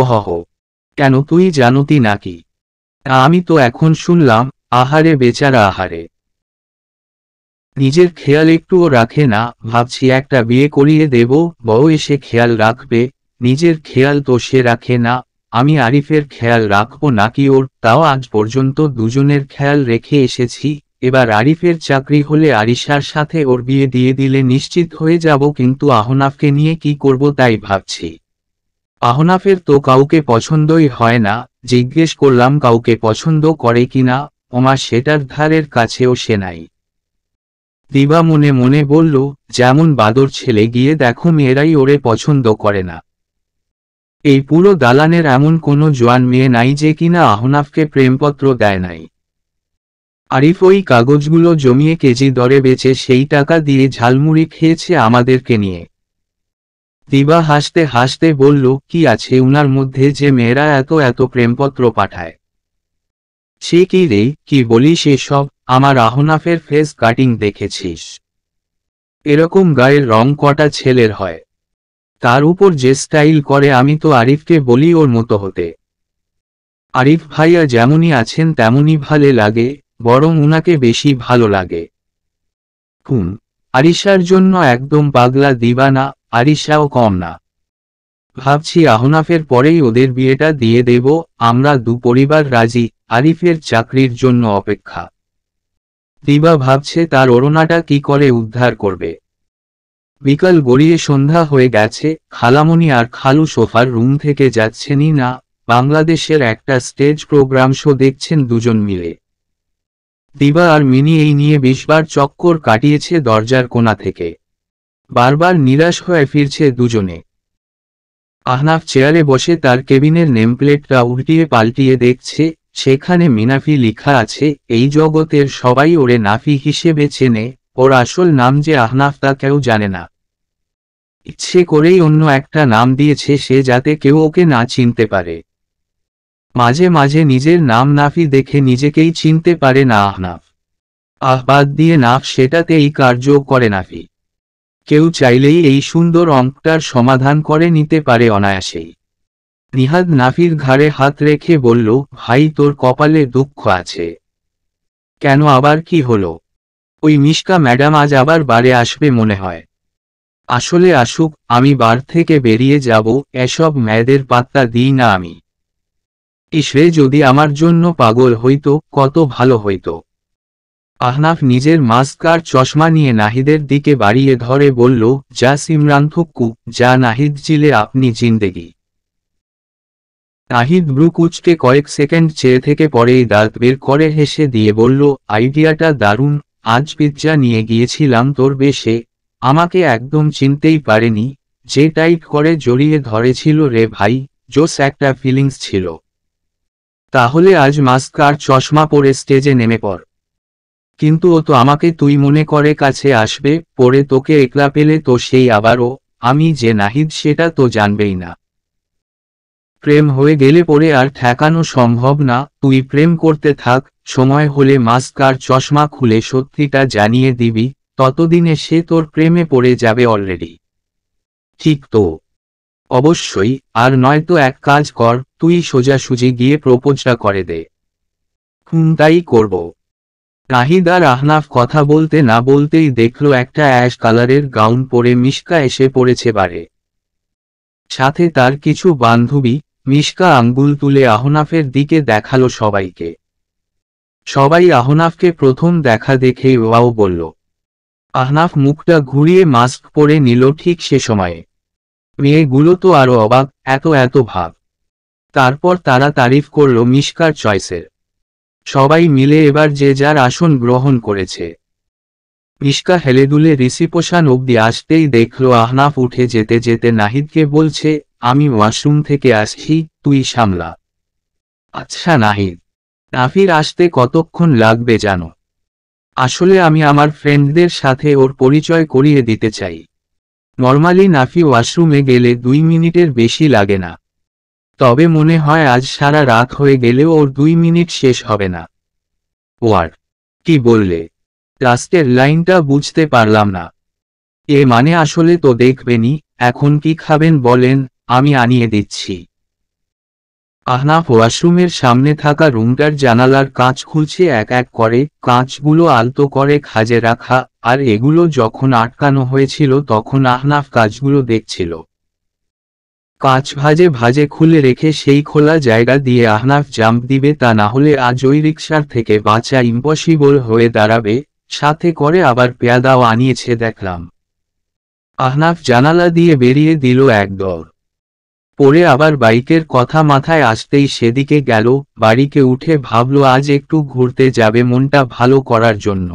ওহহ কেন তুই জানতি নাকি আমি তো এখন শুনলাম আহারে বেচারা আহারে নিজের খেয়াল একটুও রাখে না ভাবছি একটা বিয়ে করিয়ে দেব বউ এসে খেয়াল রাখবে নিজের খেয়াল তো সে রাখে না আমি আরিফের খেয়াল রাখব নাকি ওর তাও আজ পর্যন্ত দুজনের খেয়াল রেখে এসেছি এবার আরিফের চাকরি হলে আরিশার সাথে ওর বিয়ে দিয়ে দিলে নিশ্চিত হয়ে যাব কিন্তু আহনাফকে নিয়ে কি করব তাই ভাবছি আহনাফের তো কাউকে পছন্দই হয় না জিজ্ঞেস করলাম কাউকে পছন্দ করে কিনা ওমা সেটার ধারের কাছেও সে নাই দিবা মনে মনে বলল যেমন বাদর ছেলে গিয়ে দেখো মেয়েরাই ওরে পছন্দ করে না এই পুরো দালানের এমন কোনো জোয়ান মেয়ে নাই যে কিনা আহনাফকে প্রেমপত্র দেয় নাই আরিফ ওই কাগজগুলো জমিয়ে কেজি দরে বেচে সেই টাকা দিয়ে ঝালমুড়ি খেয়েছে আমাদেরকে নিয়ে দিবা হাসতে হাসতে বলল কি আছে উনার মধ্যে যে মেয়েরা এত এত প্রেমপত্র পাঠায় সে কি রে কি বলিস সব আমার আহনাফের ফেস কাটিং দেখেছিস এরকম গায়ের রং কটা ছেলের হয় তার উপর যে স্টাইল করে আমি তো আরিফকে বলি ওর মতো হতে আরিফ ভাইয়া যেমনই আছেন তেমনই ভালে লাগে বরং উনাকে বেশি ভালো লাগে কুম আরিশার জন্য একদম পাগলা দিবা না আরিশাও কম না ভাবছি আহনাফের পরেই ওদের বিয়েটা দিয়ে দেব আমরা দু পরিবার রাজি আরিফের চাকরির জন্য অপেক্ষা দিবা ভাবছে তার অরোনাটা কি করে উদ্ধার করবে বিকাল গড়িয়ে সন্ধ্যা হয়ে গেছে খালামণি আর খালু সোফার রুম থেকে যাচ্ছেনই না বাংলাদেশের একটা স্টেজ প্রোগ্রাম শো দেখছেন দুজন মিলে দিবা আর মিনি এই নিয়ে বেশবার চক্কর কাটিয়েছে দরজার কোণা থেকে বারবার নিরাশ হয়ে ফিরছে দুজনে আহনাফ চেয়ারে বসে তার কেবিনের নেমপ্লেটটা উল্টিয়ে পাল্টিয়ে দেখছে সেখানে মিনাফি লিখা আছে এই জগতের সবাই ওরে নাফি হিসেবে চেনে ওর আসল নাম যে আহনাফ তা কেউ জানে না ইচ্ছে করেই অন্য একটা নাম দিয়েছে সে যাতে কেউ ওকে না চিনতে পারে মাঝে মাঝে নিজের নাম নাফি দেখে নিজেকেই চিনতে পারে না আহনাফ আহবাদ বাদ দিয়ে নাফ সেটাতেই কার্য করে নাফি কেউ চাইলেই এই সুন্দর অঙ্কটার সমাধান করে নিতে পারে অনায়াসেই নিহাদ নাফির ঘাড়ে হাত রেখে বলল ভাই তোর কপালে দুঃখ আছে কেন আবার কি হল ওই মিশকা ম্যাডাম আজ আবার বারে আসবে মনে হয় আসলে আসুক আমি বার থেকে বেরিয়ে যাব এসব মেয়েদের পাত্তা দিই না আমি সে যদি আমার জন্য পাগল হইত কত ভালো হইত আহনাফ নিজের মাস্কার চশমা নিয়ে নাহিদের দিকে বাড়িয়ে ধরে বলল যা সিমরান থুক্কু যা নাহিদ জিলে আপনি জিন্দেগি নাহিদ ব্রুকুচকে কয়েক সেকেন্ড চেয়ে থেকে পরেই দাঁত বের করে হেসে দিয়ে বলল আইডিয়াটা দারুণ আজ পিৎজা নিয়ে গিয়েছিলাম তোর বেশে আমাকে একদম চিনতেই পারেনি যে টাইট করে জড়িয়ে ধরেছিল রে ভাই জোস একটা ফিলিংস ছিল তাহলে আজ মাস্ক আর চশমা পরে স্টেজে নেমে পড় কিন্তু ও তো আমাকে তুই মনে করে কাছে আসবে পরে তোকে একলা পেলে তো সেই আবারও আমি যে নাহিদ সেটা তো জানবেই না প্রেম হয়ে গেলে পরে আর ঠেকানো সম্ভব না তুই প্রেম করতে থাক সময় হলে মাস্ক আর চশমা খুলে সত্যিটা জানিয়ে দিবি ততদিনে সে তোর প্রেমে পড়ে যাবে অলরেডি ঠিক তো অবশ্যই আর নয়তো এক কাজ কর তুই সোজাসুজি গিয়ে প্রপোজটা করে দে হুম তাই করব নাহিদ আহনাফ কথা বলতে না বলতেই দেখল একটা অ্যাশ কালারের গাউন পরে মিশকা এসে পড়েছে বারে সাথে তার কিছু বান্ধবী মিশকা আঙ্গুল তুলে আহনাফের দিকে দেখালো সবাইকে সবাই আহনাফকে প্রথম দেখা দেখে ওয়াও বলল আহনাফ মুখটা ঘুরিয়ে মাস্ক পরে নিল ঠিক সে সময়ে মেয়েগুলো তো আরো অবাক এত এত ভাব তারপর তারা তারিফ করল মিসকার চয়েসের সবাই মিলে এবার যে যার আসন গ্রহণ করেছে মিশকা হেলেদুলে ঋষিপোষান অবধি আসতেই দেখল আহনাফ উঠে যেতে যেতে নাহিদকে বলছে আমি ওয়াশরুম থেকে আসছি তুই সামলা আচ্ছা নাহিদ নাফির আসতে কতক্ষণ লাগবে জানো আসলে আমি আমার ফ্রেন্ডদের সাথে ওর পরিচয় করিয়ে দিতে চাই নর্মালি নাফি ওয়াশরুমে গেলে দুই মিনিটের বেশি লাগে না তবে মনে হয় আজ সারা রাত হয়ে গেলে ওর দুই মিনিট শেষ হবে না ওয়ার কি বললে লাস্টের লাইনটা বুঝতে পারলাম না এ মানে আসলে তো দেখবেনি এখন কি খাবেন বলেন আমি আনিয়ে দিচ্ছি আহনাফ ওয়াশরুমের সামনে থাকা রুমটার জানালার কাঁচ খুলছে এক এক করে কাঁচগুলো আলতো করে খাজে রাখা আর এগুলো যখন আটকানো হয়েছিল তখন আহনাফ কাজগুলো দেখছিল কাঁচ ভাজে ভাজে খুলে রেখে সেই খোলা জায়গা দিয়ে আহনাফ জাম্প দিবে তা না হলে আজ ওই রিক্সার থেকে বাঁচা ইম্পসিবল হয়ে দাঁড়াবে সাথে করে আবার পেয়াদাও আনিয়েছে দেখলাম আহনাফ জানালা দিয়ে বেরিয়ে দিল এক দৌড় পরে আবার বাইকের কথা মাথায় আসতেই সেদিকে গেল বাড়িকে উঠে ভাবল আজ একটু ঘুরতে যাবে মনটা ভালো করার জন্য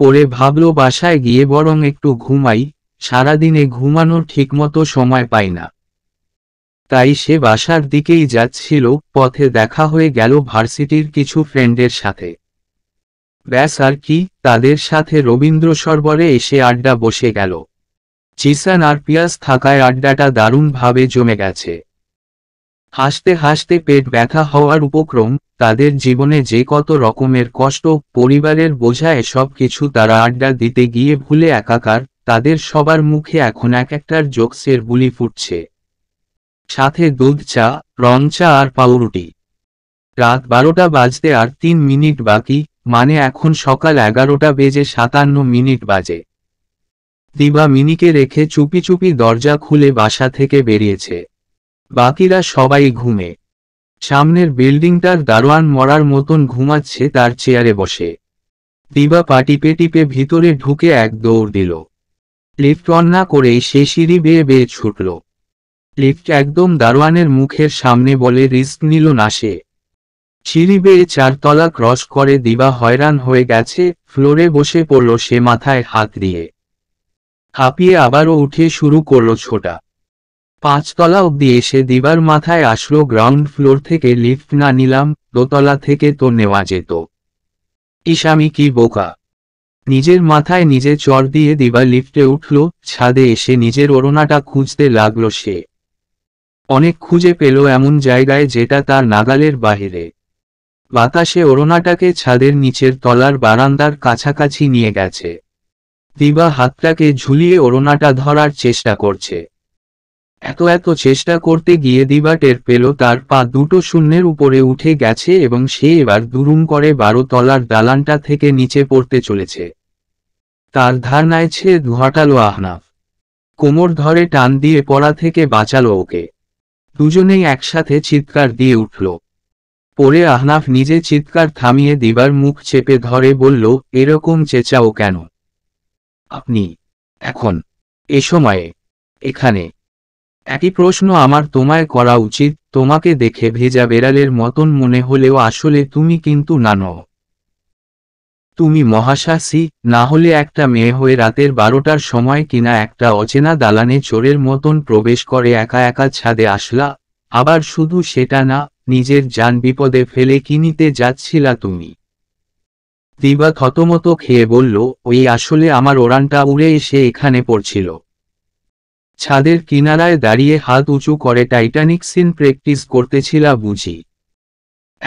পরে ভাবল বাসায় গিয়ে বরং একটু ঘুমাই সারাদিনে ঘুমানোর ঠিকমতো সময় পাই না তাই সে বাসার দিকেই যাচ্ছিল পথে দেখা হয়ে গেল ভার্সিটির কিছু ফ্রেন্ডের সাথে ব্যাস আর কি তাদের সাথে রবীন্দ্র সরবরে এসে আড্ডা বসে গেল চিসান আর পিয়াস থাকায় আড্ডাটা দারুণভাবে জমে গেছে হাসতে হাসতে পেট ব্যথা হওয়ার উপক্রম তাদের জীবনে যে কত রকমের কষ্ট পরিবারের বোঝায় সব কিছু তারা আড্ডা দিতে গিয়ে ভুলে একাকার তাদের সবার মুখে এখন এক একটার জোকসের বুলি ফুটছে সাথে দুধ চা রং চা আর পাউরুটি রাত বারোটা বাজতে আর তিন মিনিট বাকি মানে এখন সকাল এগারোটা বেজে সাতান্ন মিনিট বাজে দিবা মিনিকে রেখে চুপি চুপি দরজা খুলে বাসা থেকে বেরিয়েছে বাকিরা সবাই ঘুমে সামনের বিল্ডিংটার দারোয়ান মরার মতন ঘুমাচ্ছে তার চেয়ারে বসে দিবা পাটিপে টিপে ভিতরে ঢুকে এক দৌড় দিল লিফট অন্না করেই সে সিঁড়ি বেয়ে বেয়ে ছুটল লিফট একদম দারোয়ানের মুখের সামনে বলে রিস্ক নিল না সে সিঁড়ি বেয়ে চারতলা ক্রস করে দিবা হয়রান হয়ে গেছে ফ্লোরে বসে পড়ল সে মাথায় হাত দিয়ে হাঁপিয়ে আবারও উঠে শুরু করল ছোটা পাঁচতলা অব্দি এসে দিবার মাথায় আসলো গ্রাউন্ড ফ্লোর থেকে লিফট না নিলাম দোতলা থেকে তো নেওয়া যেত ইসামি কি বোকা নিজের মাথায় নিজে চর দিয়ে দিবা লিফটে উঠল ছাদে এসে নিজের ওড়নাটা খুঁজতে লাগলো সে অনেক খুঁজে পেল এমন জায়গায় যেটা তার নাগালের বাহিরে বাতাসে ওড়নাটাকে ছাদের নিচের তলার বারান্দার কাছাকাছি নিয়ে গেছে দিবা হাতটাকে ঝুলিয়ে ওড়নাটা ধরার চেষ্টা করছে এত এত চেষ্টা করতে গিয়ে দিবা টের পেল তার পা দুটো শূন্যের উপরে উঠে গেছে এবং সে এবার দুরুম করে বারো তলার দালানটা থেকে নিচে পড়তে চলেছে তার ধারণায় ছে ঘটালো আহনাফ কোমর ধরে টান দিয়ে পড়া থেকে বাঁচালো ওকে দুজনেই একসাথে চিৎকার দিয়ে উঠল পরে আহনাফ নিজে চিৎকার থামিয়ে দিবার মুখ চেপে ধরে বলল এরকম চেঁচাও কেন আপনি এখন এ সময়ে এখানে একই প্রশ্ন আমার তোমায় করা উচিত তোমাকে দেখে ভেজা বেড়ালের মতন মনে হলেও আসলে তুমি কিন্তু না নও তুমি মহাশাসী না হলে একটা মেয়ে হয়ে রাতের বারোটার সময় কিনা একটা অচেনা দালানে চোরের মতন প্রবেশ করে একা একা ছাদে আসলা আবার শুধু সেটা না নিজের যান বিপদে ফেলে কিনিতে যাচ্ছিলা তুমি দিবা থতমত খেয়ে বলল ওই আসলে আমার ওড়ানটা উড়ে এসে এখানে পড়ছিল ছাদের কিনারায় দাঁড়িয়ে হাত উঁচু করে টাইটানিক সিন প্র্যাকটিস করতেছিলা বুঝি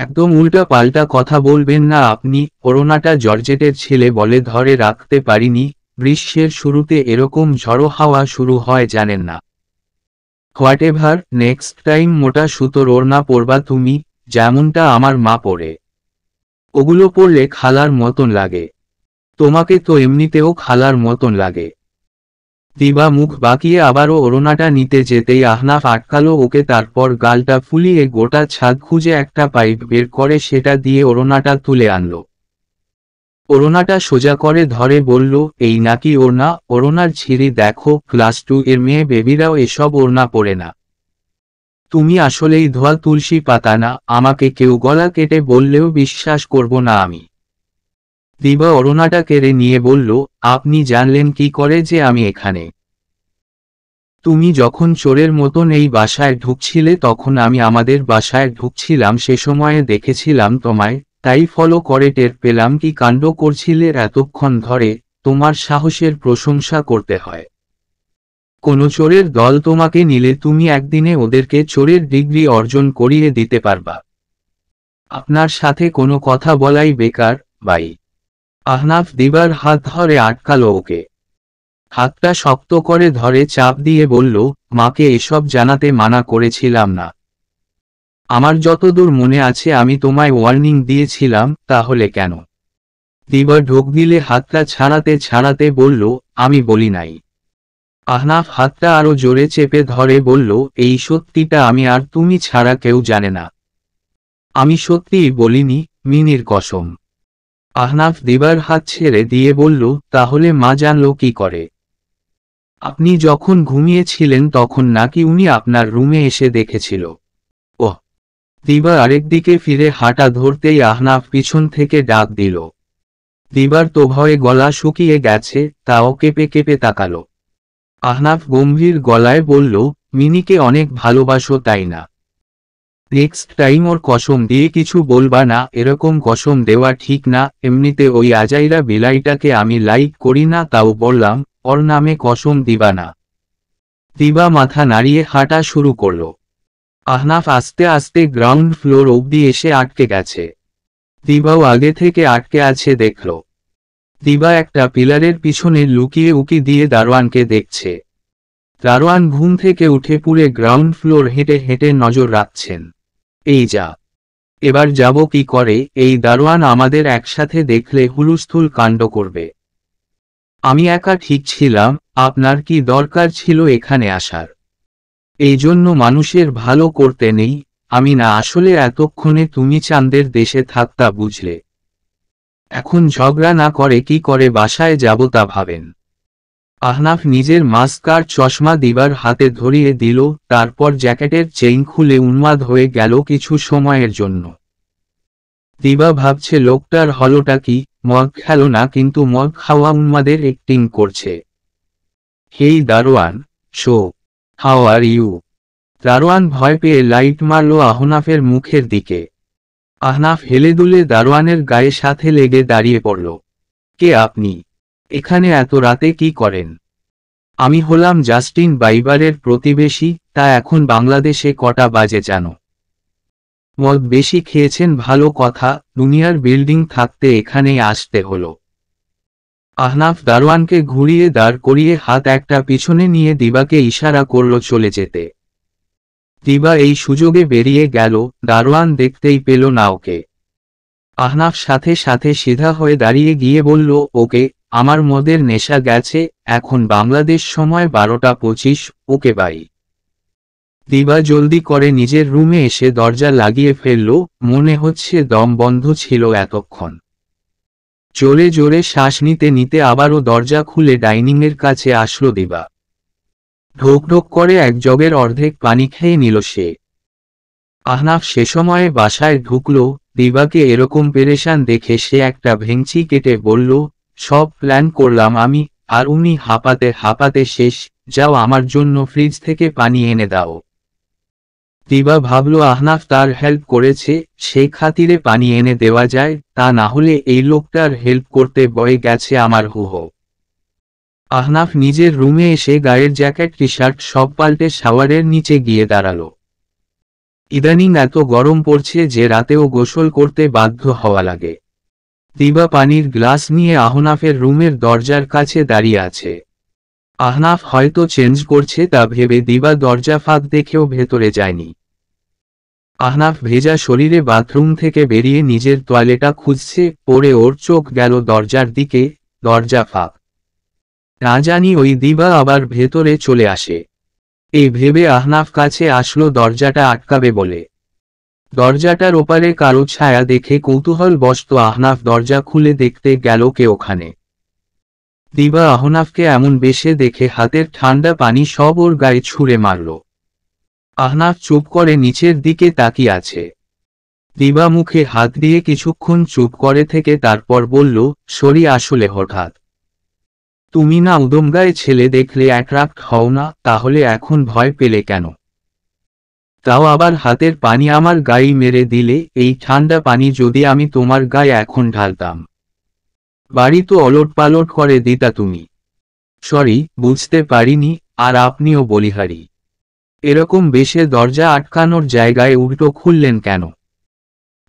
একদম উল্টা পাল্টা কথা বলবেন না আপনি করোনাটা জর্জেটের ছেলে বলে ধরে রাখতে পারিনি গ্রীষ্মের শুরুতে এরকম ঝড়ো হাওয়া শুরু হয় জানেন না হোয়াট এভার নেক্সট টাইম মোটা সুতোর ওড়না পরবা তুমি যেমনটা আমার মা পড়ে ওগুলো পড়লে খালার মতন লাগে তোমাকে তো এমনিতেও খালার মতন লাগে দিবা মুখ বাঁকিয়ে আবারও ওড়নাটা নিতে যেতেই আহনাফ আটকালো ওকে তারপর গালটা ফুলিয়ে গোটা ছাদ খুঁজে একটা পাইপ বের করে সেটা দিয়ে ওড়নাটা তুলে আনল ওড়নাটা সোজা করে ধরে বলল এই নাকি ওড়না ওড়নার ঝিরি দেখো ক্লাস টু এর মেয়ে বেবিরাও এসব ওড়না পড়ে না তুমি আসলেই ধোয়া তুলসী পাতা না আমাকে কেউ গলা কেটে বললেও বিশ্বাস করব না আমি দিবা অরুণাটা কেড়ে নিয়ে বলল আপনি জানলেন কি করে যে আমি এখানে তুমি যখন চোরের মতন এই বাসায় ঢুকছিলে তখন আমি আমাদের বাসায় ঢুকছিলাম সে সময়ে দেখেছিলাম তোমায় তাই ফলো করে টের পেলাম কি কাণ্ড করছিলে এতক্ষণ ধরে তোমার সাহসের প্রশংসা করতে হয় কোনো চোরের দল তোমাকে নিলে তুমি একদিনে ওদেরকে চোরের ডিগ্রি অর্জন করিয়ে দিতে পারবা আপনার সাথে কোনো কথা বলাই বেকার বাই আহনাফ দিবার হাত ধরে আটকাল ওকে হাতটা শক্ত করে ধরে চাপ দিয়ে বলল মাকে এসব জানাতে মানা করেছিলাম না আমার যতদূর মনে আছে আমি তোমায় ওয়ার্নিং দিয়েছিলাম তাহলে কেন দিবার ঢোক দিলে হাতটা ছাড়াতে ছাড়াতে বলল আমি বলি নাই আহনাফ হাতটা আরো জোরে চেপে ধরে বলল এই সত্যিটা আমি আর তুমি ছাড়া কেউ জানে না আমি সত্যিই বলিনি মিনির কসম আহনাফ দিবার হাত ছেড়ে দিয়ে বলল তাহলে মা জানল কি করে আপনি যখন ঘুমিয়েছিলেন তখন নাকি উনি আপনার রুমে এসে দেখেছিল ও দিবা আরেকদিকে ফিরে হাঁটা ধরতেই আহনাফ পিছন থেকে ডাক দিল দিবার তো ভয়ে গলা শুকিয়ে গেছে তাও কেঁপে কেঁপে তাকালো আহনাফ গম্ভীর গলায় বলল মিনিকে অনেক ভালোবাসো তাই না নেক্সট টাইম ওর কসম দিয়ে কিছু বলবা না এরকম কসম দেওয়া ঠিক না এমনিতে ওই আজাইরা বিলাইটাকে আমি লাইক করি না তাও বললাম ওর নামে কসম দিবা না দিবা মাথা নাড়িয়ে হাঁটা শুরু করল আহনাফ আস্তে আস্তে গ্রাউন্ড ফ্লোর অবধি এসে আটকে গেছে দিবাও আগে থেকে আটকে আছে দেখলো দিবা একটা পিলারের পিছনে লুকিয়ে উকি দিয়ে দারোয়ানকে দেখছে দারোয়ান ঘুম থেকে উঠে পুরে গ্রাউন্ড ফ্লোর হেঁটে হেঁটে নজর রাখছেন এই যা এবার যাব কি করে এই দারোয়ান আমাদের একসাথে দেখলে হুলুস্থুল কাণ্ড করবে আমি একা ঠিক ছিলাম আপনার কি দরকার ছিল এখানে আসার এই জন্য মানুষের ভালো করতে নেই আমি না আসলে এতক্ষণে তুমি চান্দের দেশে থাকতা বুঝলে এখন ঝগড়া না করে কি করে বাসায় যাব তা ভাবেন আহনাফ নিজের মাস্ক আর চশমা দিবার হাতে ধরিয়ে দিল তারপর জ্যাকেটের চেইন খুলে উন্মাদ হয়ে গেল কিছু সময়ের জন্য দিবা ভাবছে লোকটার হলটা কি মদ খেল না কিন্তু মদ খাওয়া উন্মাদের একটিং করছে হেই দারোয়ান শো হাও আর ইউ দারোয়ান ভয় পেয়ে লাইট মারল আহনাফের মুখের দিকে আহনাফ হেলে দুলে দারোয়ানের গায়ে সাথে লেগে দাঁড়িয়ে পড়ল কে আপনি এখানে এত রাতে কি করেন আমি হলাম জাস্টিন বাইবারের প্রতিবেশী তা এখন বাংলাদেশে কটা বাজে জানো মদ বেশি খেয়েছেন ভালো কথা দুনিয়ার বিল্ডিং থাকতে এখানেই আসতে হলো আহনাফ দারোয়ানকে ঘুরিয়ে দাঁড় করিয়ে হাত একটা পিছনে নিয়ে দিবাকে ইশারা করল চলে যেতে দিবা এই সুযোগে বেরিয়ে গেল দারোয়ান দেখতেই পেল না ওকে আহনাফ সাথে সাথে সিধা হয়ে দাঁড়িয়ে গিয়ে বলল ওকে আমার মদের নেশা গেছে এখন বাংলাদেশ সময় বারোটা পঁচিশ ওকে বাই দিবা জলদি করে নিজের রুমে এসে দরজা লাগিয়ে ফেলল মনে হচ্ছে দম বন্ধ ছিল এতক্ষণ জোরে জোরে শ্বাস নিতে নিতে আবারও দরজা খুলে ডাইনিংয়ের কাছে আসলো দিবা ঢোক ঢোক করে এক জগের অর্ধেক পানি খেয়ে নিল সে আহনাফ সে সময়ে বাসায় ঢুকল দিবাকে এরকম পেরেশান দেখে সে একটা ভেংচি কেটে বলল সব প্ল্যান করলাম আমি আর উনি হাঁপাতে হাঁপাতে শেষ যাও আমার জন্য ফ্রিজ থেকে পানি এনে দাও দিবা ভাবল আহনাফ তার হেল্প করেছে সে খাতিরে পানি এনে দেওয়া যায় তা না হলে এই লোকটার হেল্প করতে বয়ে গেছে আমার হুহ আহনাফ নিজের রুমে এসে গায়ের জ্যাকেট টি শার্ট সব পাল্টে শাওয়ারের নিচে গিয়ে দাঁড়ালো ইদানিং এত গরম পড়ছে যে রাতেও গোসল করতে বাধ্য হওয়া লাগে দিবা পানির গ্লাস নিয়ে আহনাফের রুমের দরজার কাছে দাঁড়িয়ে আছে আহনাফ হয়তো চেঞ্জ করছে তা ভেবে দিবা দরজা ফাঁক দেখেও ভেতরে যায়নি আহনাফ ভেজা শরীরে বাথরুম থেকে বেরিয়ে নিজের তোয়ালেটা খুঁজছে পরে ওর চোখ গেল দরজার দিকে দরজা ফাঁক রাজানি জানি ওই দিবা আবার ভেতরে চলে আসে এই ভেবে আহনাফ কাছে আসলো দরজাটা আটকাবে বলে দরজাটার ওপারে কারো ছায়া দেখে কৌতূহল বসত আহনাফ দরজা খুলে দেখতে গেল কে ওখানে দিবা আহনাফকে এমন বেশে দেখে হাতের ঠান্ডা পানি সব ওর গায়ে ছুঁড়ে মারল আহনাফ চুপ করে নিচের দিকে তাকিয়ে আছে দিবা মুখে হাত দিয়ে কিছুক্ষণ চুপ করে থেকে তারপর বলল শরী আসলে হঠাৎ তুমি না উদমগায়ে ছেলে দেখলে এক রাত হও না তাহলে এখন ভয় পেলে কেন তাও আবার হাতের পানি আমার গায়ে মেরে দিলে এই ঠান্ডা পানি যদি আমি তোমার গায়ে এখন ঢালতাম বাড়ি তো অলট পালট করে দিতা তুমি সরি বুঝতে পারিনি আর আপনিও বলিহারি এরকম বেশে দরজা আটকানোর জায়গায় উল্টো খুললেন কেন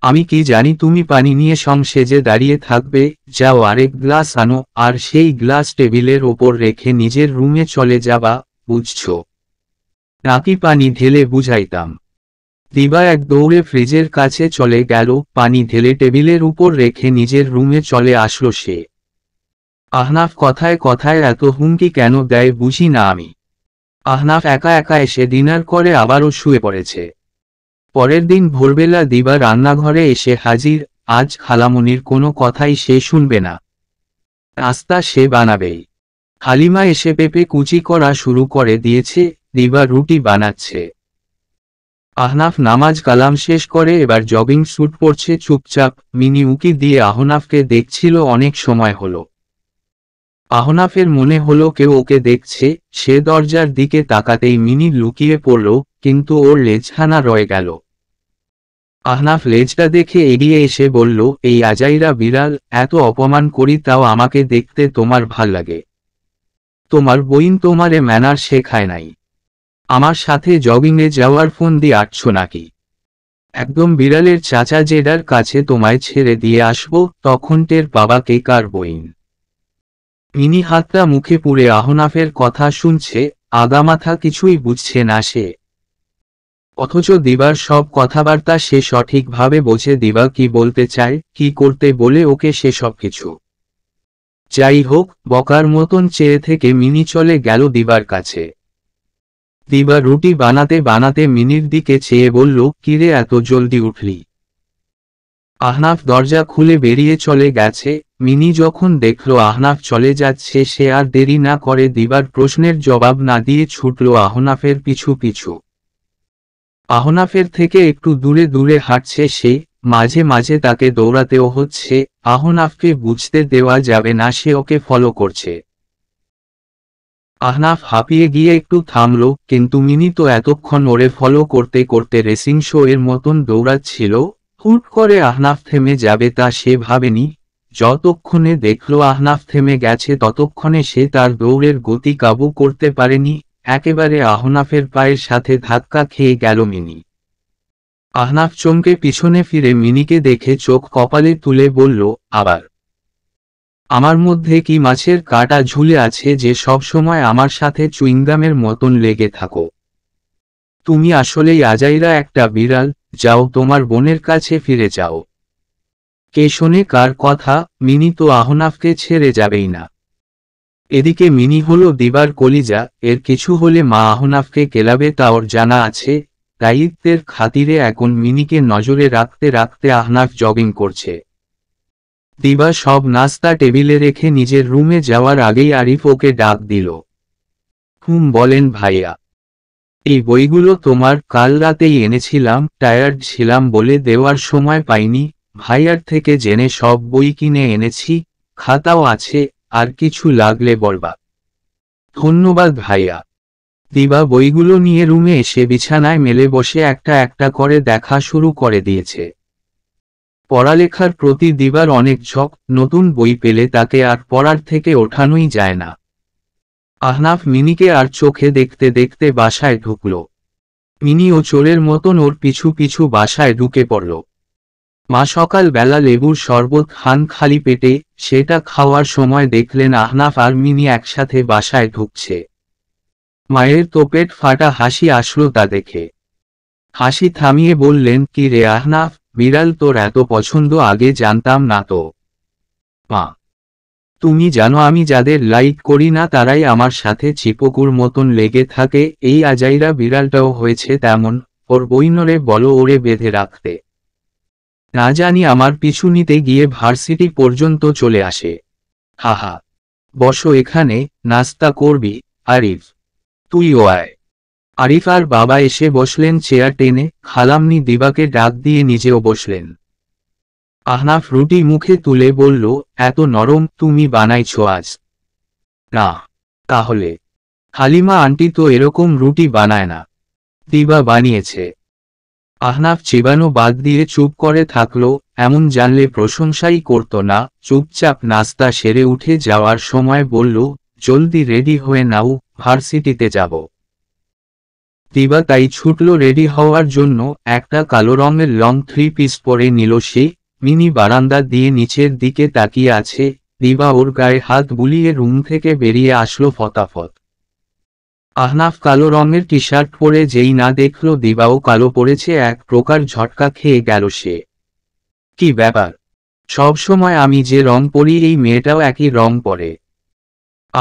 আমি কি জানি তুমি পানি নিয়ে সংসেজে দাঁড়িয়ে থাকবে যাও আরেক গ্লাস আনো আর সেই গ্লাস টেবিলের ওপর রেখে নিজের রুমে চলে যাবা বুঝছ নাকি পানি ঢেলে বুঝাইতাম দিবা এক দৌড়ে ফ্রিজের কাছে চলে গেল পানি ঢেলে টেবিলের উপর রেখে নিজের রুমে চলে আসলো সে আহনাফ কথায় কথায় এত হুমকি কেন দেয় বুঝি না আমি আহনাফ একা একা এসে ডিনার করে আবারও শুয়ে পড়েছে পরের দিন ভোরবেলা দিবা রান্নাঘরে এসে হাজির আজ খালামনির কোনো কথাই সে শুনবে না নাস্তা সে বানাবেই হালিমা এসে পেপে কুচি করা শুরু করে দিয়েছে দিবা রুটি বানাচ্ছে আহনাফ নামাজ কালাম শেষ করে এবার জগিং স্যুট পরছে চুপচাপ মিনি উকি দিয়ে আহনাফকে দেখছিল অনেক সময় হল আহনাফের মনে হলো কেউ ওকে দেখছে সে দরজার দিকে তাকাতেই মিনি লুকিয়ে পড়ল কিন্তু ওর হানা রয়ে গেল আহনাফ লেজটা দেখে এগিয়ে এসে বলল এই আজাইরা বিড়াল এত অপমান করি তাও আমাকে দেখতে তোমার ভাল লাগে তোমার বইন তোমারে ম্যানার শেখায় নাই আমার সাথে জগিংয়ে যাওয়ার ফোন দিয়ে আটছ নাকি একদম বিড়ালের চাচা জেডার কাছে তোমায় ছেড়ে দিয়ে আসব তখন টের বাবাকে কার বইন মিনি হাতটা মুখে পুড়ে আহনাফের কথা শুনছে মাথা কিছুই বুঝছে না সে অথচ দিবার সব কথাবার্তা সে সঠিকভাবে বোঝে দিবা কি বলতে চায় কি করতে বলে ওকে সে সব কিছু যাই হোক বকার মতন চেয়ে থেকে মিনি চলে গেল দিবার কাছে দিবা রুটি বানাতে বানাতে মিনির দিকে চেয়ে বলল কিরে এত জলদি উঠলি আহনাফ দরজা খুলে বেরিয়ে চলে গেছে মিনি যখন দেখল আহনাফ চলে যাচ্ছে সে আর দেরি না করে দিবার প্রশ্নের জবাব না দিয়ে ছুটল আহনাফের পিছু পিছু আহনাফের থেকে একটু দূরে দূরে হাঁটছে সে মাঝে মাঝে তাকে দৌড়াতেও হচ্ছে আহনাফকে বুঝতে দেওয়া যাবে না সে ওকে ফলো করছে আহনাফ হাঁপিয়ে গিয়ে একটু থামল কিন্তু মিনি তো এতক্ষণ ওরে ফলো করতে করতে রেসিং শো এর মতন দৌড়াচ্ছিল হুট করে আহনাফ থেমে যাবে তা সে ভাবেনি যতক্ষণে দেখল আহনাফ থেমে গেছে ততক্ষণে সে তার দৌড়ের গতি কাবু করতে পারেনি একেবারে আহনাফের পায়ের সাথে ধাক্কা খেয়ে গেল মিনি আহনাফ চমকে পিছনে ফিরে মিনিকে দেখে চোখ কপালে তুলে বলল আবার আমার মধ্যে কি মাছের কাটা ঝুলে আছে যে সব সময় আমার সাথে চুইংগামের মতন লেগে থাকো তুমি আসলেই আজাইরা একটা বিড়াল যাও তোমার বোনের কাছে ফিরে যাও কে শোনে কার কথা মিনি তো আহনাফকে ছেড়ে যাবেই না এদিকে মিনি হল দিবার কলিজা এর কিছু হলে মা আহনাফকে কেলাবে তা ওর জানা আছে দায়িত্বের খাতিরে এখন মিনিকে নজরে রাখতে রাখতে আহনাফ জগিং করছে দিবা সব নাস্তা টেবিলে রেখে নিজের রুমে যাওয়ার আগেই আরিফ ওকে ডাক দিল হুম বলেন ভাইয়া এই বইগুলো তোমার কাল রাতেই এনেছিলাম টায়ার্ড ছিলাম বলে দেওয়ার সময় পাইনি ভাইয়ার থেকে জেনে সব বই কিনে এনেছি খাতাও আছে আর কিছু লাগলে বলবা ধন্যবাদ ভাইয়া দিবা বইগুলো নিয়ে রুমে এসে বিছানায় মেলে বসে একটা একটা করে দেখা শুরু করে দিয়েছে পড়ালেখার প্রতি দিবার অনেক ঝক নতুন বই পেলে তাকে আর পড়ার থেকে ওঠানোই যায় না আহনাফ মিনিকে আর চোখে দেখতে দেখতে বাসায় ঢুকল মিনি ও চোরের মতন ওর পিছু পিছু বাসায় ঢুকে পড়ল মা সকালবেলা লেবুর শরবত খান খালি পেটে সেটা খাওয়ার সময় দেখলেন আহনাফ আর মিনি একসাথে বাসায় ঢুকছে মায়ের তোপেট ফাটা হাসি আসলো তা দেখে হাসি থামিয়ে বললেন কি রে আহনাফ বিড়াল তোর এত পছন্দ আগে জানতাম না তো মা তুমি জানো আমি যাদের লাইক করি না তারাই আমার সাথে ছিপকুর মতন লেগে থাকে এই আজাইরা বিড়ালটাও হয়েছে তেমন ওর বইনরে বলো ওরে বেঁধে রাখতে না জানি আমার পিছু নিতে গিয়ে ভার্সিটি পর্যন্ত চলে আসে হাহা বসো এখানে নাস্তা করবি আরিফ তুইও আয় আরিফ আর বাবা এসে বসলেন চেয়ার টেনে খালামনি দিবাকে ডাক দিয়ে নিজেও বসলেন আহনাফ রুটি মুখে তুলে বলল এত নরম তুমি বানাইছ আজ না তাহলে হালিমা আন্টি তো এরকম রুটি বানায় না দিবা বানিয়েছে আহনাফ চেবানো বাদ দিয়ে চুপ করে থাকলো এমন জানলে প্রশংসাই করত না চুপচাপ নাস্তা সেরে উঠে যাওয়ার সময় বলল জলদি রেডি হয়ে নাও ভার্সিটিতে যাব দিবা তাই ছুটল রেডি হওয়ার জন্য একটা কালো রঙের লং থ্রি পিস পরে নিল সে মিনি বারান্দা দিয়ে নিচের দিকে তাকিয়ে আছে দিবা ওর গায়ে হাত বুলিয়ে রুম থেকে বেরিয়ে আসলো ফতাফত আহনাফ কালো রঙের টি শার্ট পরে যেই না দেখল দিবাও কালো পরেছে এক প্রকার ঝটকা খেয়ে গেল সে কি ব্যাপার সবসময় আমি যে রং পরি এই মেয়েটাও একই রং পরে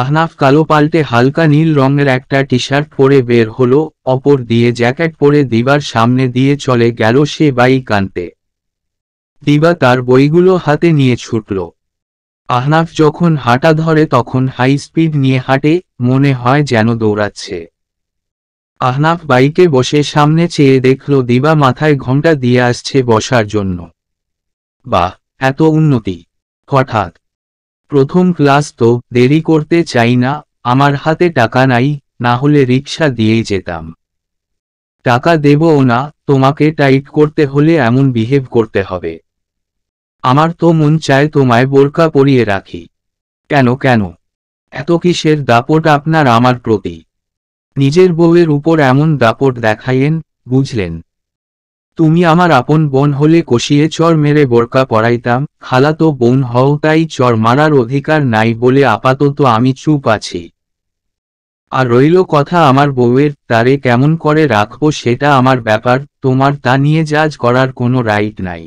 আহনাফ কালো পাল্টে হালকা নীল রঙের একটা টি শার্ট পরে বের হলো অপর দিয়ে জ্যাকেট পরে দিবার সামনে দিয়ে চলে গেল সে বাই কানতে দিবা তার বইগুলো হাতে নিয়ে ছুটল আহনাফ যখন হাঁটা ধরে তখন হাই স্পিড নিয়ে হাঁটে মনে হয় যেন দৌড়াচ্ছে আহনাফ বাইকে বসে সামনে চেয়ে দেখল দিবা মাথায় ঘন্টা দিয়ে আসছে বসার জন্য বা এত উন্নতি হঠাৎ প্রথম ক্লাস তো দেরি করতে চাই না আমার হাতে টাকা নাই না হলে রিক্সা দিয়েই যেতাম টাকা দেবও না তোমাকে টাইট করতে হলে এমন বিহেভ করতে হবে আমার তো মন চায় তোমায় বোরকা পরিয়ে রাখি কেন কেন এত কিসের দাপট আপনার আমার প্রতি নিজের বউয়ের উপর এমন দাপট দেখাইয়েন বুঝলেন তুমি আমার আপন বোন হলে কষিয়ে চর মেরে বোরকা পড়াইতাম খালা তো বোন হও তাই চর মারার অধিকার নাই বলে আপাতত আমি চুপ আছি আর রইল কথা আমার বউয়ের তারে কেমন করে রাখবো সেটা আমার ব্যাপার তোমার তা নিয়ে জাজ করার কোনো রাইট নাই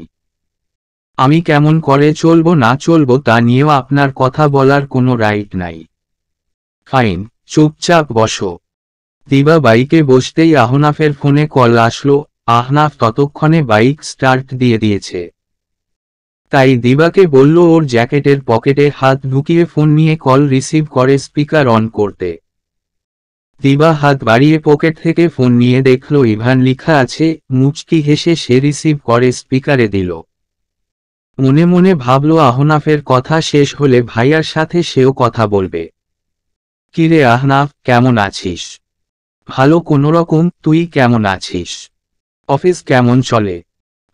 আমি কেমন করে চলব না চলব তা নিয়েও আপনার কথা বলার কোনো রাইট নাই ফাইন চুপচাপ বসো দিবা বাইকে বসতেই আহনাফের ফোনে কল আসলো আহনাফ ততক্ষণে বাইক স্টার্ট দিয়ে দিয়েছে তাই দিবাকে বলল ওর জ্যাকেটের পকেটে হাত ঢুকিয়ে ফোন নিয়ে কল রিসিভ করে স্পিকার অন করতে দিবা হাত বাড়িয়ে পকেট থেকে ফোন নিয়ে দেখল ইভান লিখা আছে মুচকি হেসে সে রিসিভ করে স্পিকারে দিল মনে মনে ভাবল আহনাফের কথা শেষ হলে ভাইয়ার সাথে সেও কথা বলবে কিরে আহনাফ কেমন আছিস ভালো রকম তুই কেমন আছিস অফিস কেমন চলে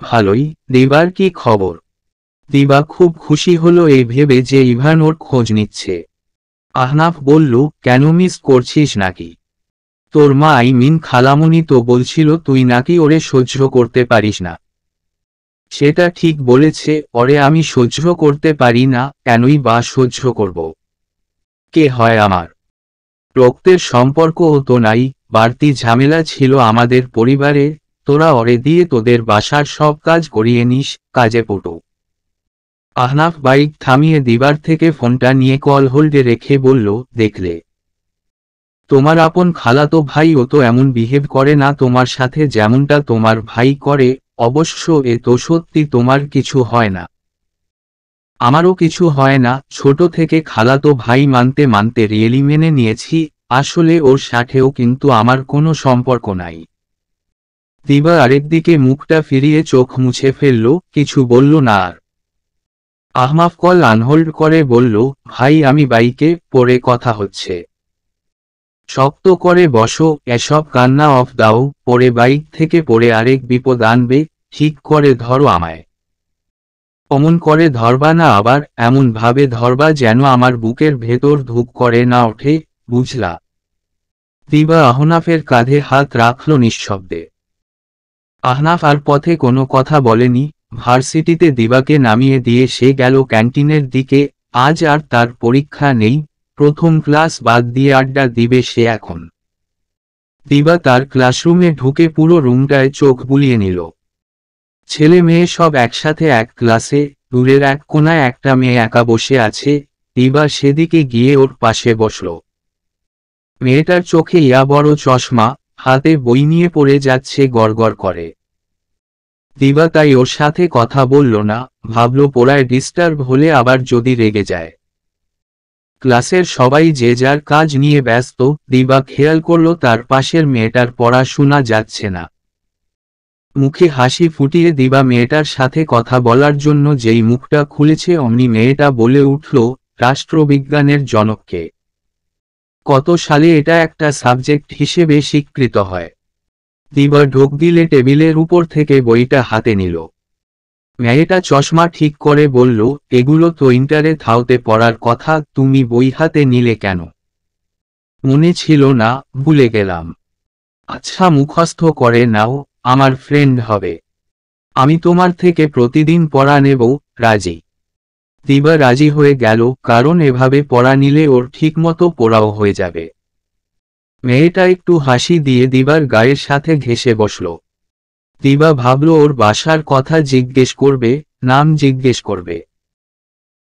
ভালোই দিবার কি খবর দিবা খুব খুশি হলো এই ভেবে যে ইভান ওর খোঁজ নিচ্ছে আহনাফ বলল কেন মিস করছিস নাকি তোর মা আইমিন খালামুনি তো বলছিল তুই নাকি ওরে সহ্য করতে পারিস না সেটা ঠিক বলেছে পরে আমি সহ্য করতে পারি না কেনই বা সহ্য করব কে হয় আমার রক্তের সম্পর্ক হতো নাই বাড়তি ঝামেলা ছিল আমাদের পরিবারে তোরা অরে দিয়ে তোদের বাসার সব কাজ করিয়ে নিস কাজে পটো আহনাফ বাইক থামিয়ে দিবার থেকে ফোনটা নিয়ে কল হোল্ডে রেখে বলল দেখলে তোমার আপন খালাতো ভাই ও তো এমন বিহেভ করে না তোমার সাথে যেমনটা তোমার ভাই করে অবশ্য এ তো সত্যি তোমার কিছু হয় না আমারও কিছু হয় না ছোট থেকে খালাতো ভাই মানতে মানতে রিয়েলি মেনে নিয়েছি আসলে ওর সাথেও কিন্তু আমার কোনো সম্পর্ক নাই দিবা আরেকদিকে মুখটা ফিরিয়ে চোখ মুছে ফেলল কিছু বলল না আর আহমাফ কল আনহোল্ড করে বলল ভাই আমি বাইকে পরে কথা হচ্ছে শক্ত করে বসো এসব কান্না অফ দাও পরে বাইক থেকে পড়ে আরেক বিপদ আনবে ঠিক করে ধরো আমায় অমন করে ধরবা না আবার এমন ভাবে ধরবা যেন আমার বুকের ভেতর ধূপ করে না ওঠে বুঝলা দিবা আহনাফের কাঁধে হাত রাখল নিঃশব্দে আহনাফ আর পথে কোনো কথা বলেনি ভার্সিটিতে দিবাকে নামিয়ে দিয়ে সে গেল ক্যান্টিনের দিকে আজ আর তার পরীক্ষা নেই প্রথম ক্লাস বাদ দিয়ে আড্ডা দিবে সে এখন দিবা তার ক্লাসরুমে ঢুকে পুরো রুমটায় চোখ বুলিয়ে নিল ছেলে মেয়ে সব একসাথে এক ক্লাসে দূরের এক কোনায় একটা মেয়ে একা বসে আছে দিবা সেদিকে গিয়ে ওর পাশে বসল মেয়েটার চোখে ইয়া বড় চশমা হাতে বই নিয়ে পড়ে যাচ্ছে গড় করে দিবা তাই ওর সাথে কথা বলল না ভাবল পোড়ায় ডিস্টার্ব হলে আবার যদি রেগে যায় ক্লাসের সবাই যে যার কাজ নিয়ে ব্যস্ত দিবা খেয়াল করল তার পাশের মেয়েটার পড়াশোনা যাচ্ছে না মুখে হাসি ফুটিয়ে দিবা মেয়েটার সাথে কথা বলার জন্য যেই মুখটা খুলেছে অমনি মেয়েটা বলে উঠল রাষ্ট্রবিজ্ঞানের জনককে কত সালে এটা একটা সাবজেক্ট হিসেবে স্বীকৃত হয় দিবা ঢোক দিলে টেবিলের উপর থেকে বইটা হাতে নিল মেয়েটা চশমা ঠিক করে বলল এগুলো তো ইন্টারে থাওতে পড়ার কথা তুমি বই হাতে নিলে কেন মনে ছিল না ভুলে গেলাম আচ্ছা মুখস্থ করে নাও আমার ফ্রেন্ড হবে আমি তোমার থেকে প্রতিদিন পড়া নেব রাজি দিবা রাজি হয়ে গেল কারণ এভাবে পড়া নিলে ওর ঠিকমতো পড়াও হয়ে যাবে মেয়েটা একটু হাসি দিয়ে দিবার গায়ের সাথে ঘেসে বসলো দিবা ভাবল ওর বাসার কথা জিজ্ঞেস করবে নাম জিজ্ঞেস করবে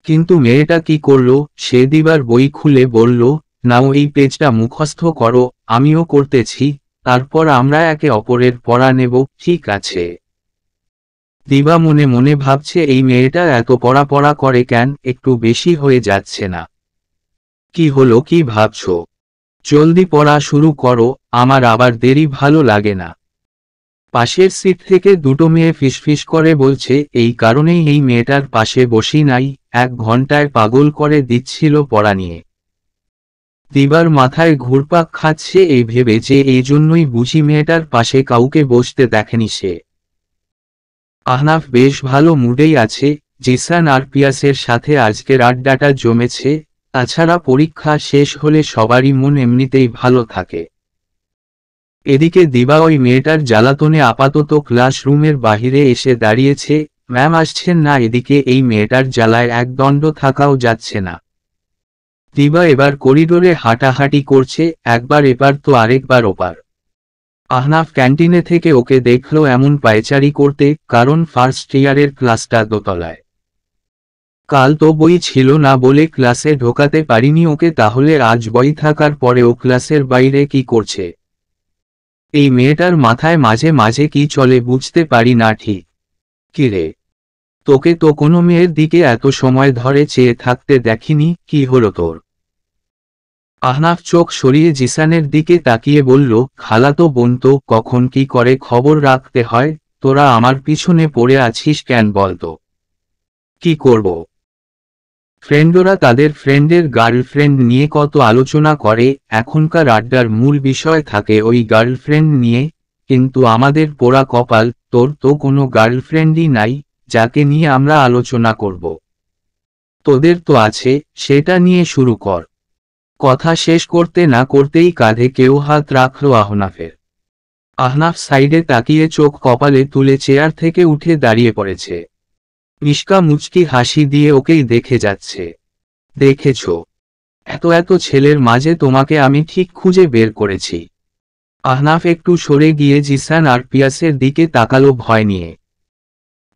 কিন্তু মেয়েটা কি করল সে দিবার বই খুলে বলল নাও এই পেজটা মুখস্থ করো আমিও করতেছি তারপর আমরা একে অপরের পড়া নেব ঠিক আছে দিবা মনে মনে ভাবছে এই মেয়েটা এত পড়া পড়া করে কেন একটু বেশি হয়ে যাচ্ছে না কি হলো কি ভাবছ জলদি পড়া শুরু করো আমার আবার দেরি ভালো লাগে না পাশের সিট থেকে দুটো মেয়ে ফিসফিস করে বলছে এই কারণেই এই মেয়েটার পাশে বসি নাই এক ঘন্টায় পাগল করে দিচ্ছিল পড়া নিয়ে দিবার মাথায় ঘুরপাক খাচ্ছে এই ভেবে যে এই জন্যই বুঝি মেয়েটার পাশে কাউকে বসতে দেখেনি সে আহনাফ বেশ ভালো মুডেই আছে জিসান আর পিয়াসের সাথে আজকের আড্ডাটা জমেছে তাছাড়া পরীক্ষা শেষ হলে সবারই মন এমনিতেই ভালো থাকে এদিকে দিবা ওই মেয়েটার জ্বালাতনে আপাতত ক্লাসরুমের বাহিরে এসে দাঁড়িয়েছে ম্যাম আসছেন না এদিকে এই মেয়েটার জ্বালায় এক দণ্ড থাকাও যাচ্ছে না দিবা এবার করিডোরে হাঁটাহাঁটি করছে একবার এবার তো আরেকবার ওপার আহনাফ ক্যান্টিনে থেকে ওকে দেখল এমন পায়চারি করতে কারণ ফার্স্ট ইয়ারের ক্লাসটা দোতলায় কাল তো বই ছিল না বলে ক্লাসে ঢোকাতে পারিনি ওকে তাহলে আজ বই থাকার পরে ও ক্লাসের বাইরে কি করছে এই মেয়েটার মাথায় মাঝে মাঝে কি চলে বুঝতে পারি না ঠিক কিরে তোকে তো কোনো মেয়ের দিকে এত সময় ধরে চেয়ে থাকতে দেখিনি কি হলো তোর আহনাফ চোখ সরিয়ে জিসানের দিকে তাকিয়ে বলল খালা তো বোন তো কখন কি করে খবর রাখতে হয় তোরা আমার পিছনে পড়ে আছিস কেন বলতো কি করবো ফ্রেন্ডরা তাদের ফ্রেন্ডের গার্লফ্রেন্ড নিয়ে কত আলোচনা করে এখনকার আড্ডার মূল বিষয় থাকে ওই গার্লফ্রেন্ড নিয়ে কিন্তু আমাদের পোড়া কপাল তোর তো কোনো গার্লফ্রেন্ডই নাই যাকে নিয়ে আমরা আলোচনা করব তোদের তো আছে সেটা নিয়ে শুরু কর কথা শেষ করতে না করতেই কাঁধে কেউ হাত রাখল আহনাফের আহনাফ সাইডে তাকিয়ে চোখ কপালে তুলে চেয়ার থেকে উঠে দাঁড়িয়ে পড়েছে মিশকা মুচকি হাসি দিয়ে ওকেই দেখে যাচ্ছে দেখেছ এত এত ছেলের মাঝে তোমাকে আমি ঠিক খুঁজে বের করেছি আহনাফ একটু সরে গিয়ে জিসান আর পিয়াসের দিকে তাকালো ভয় নিয়ে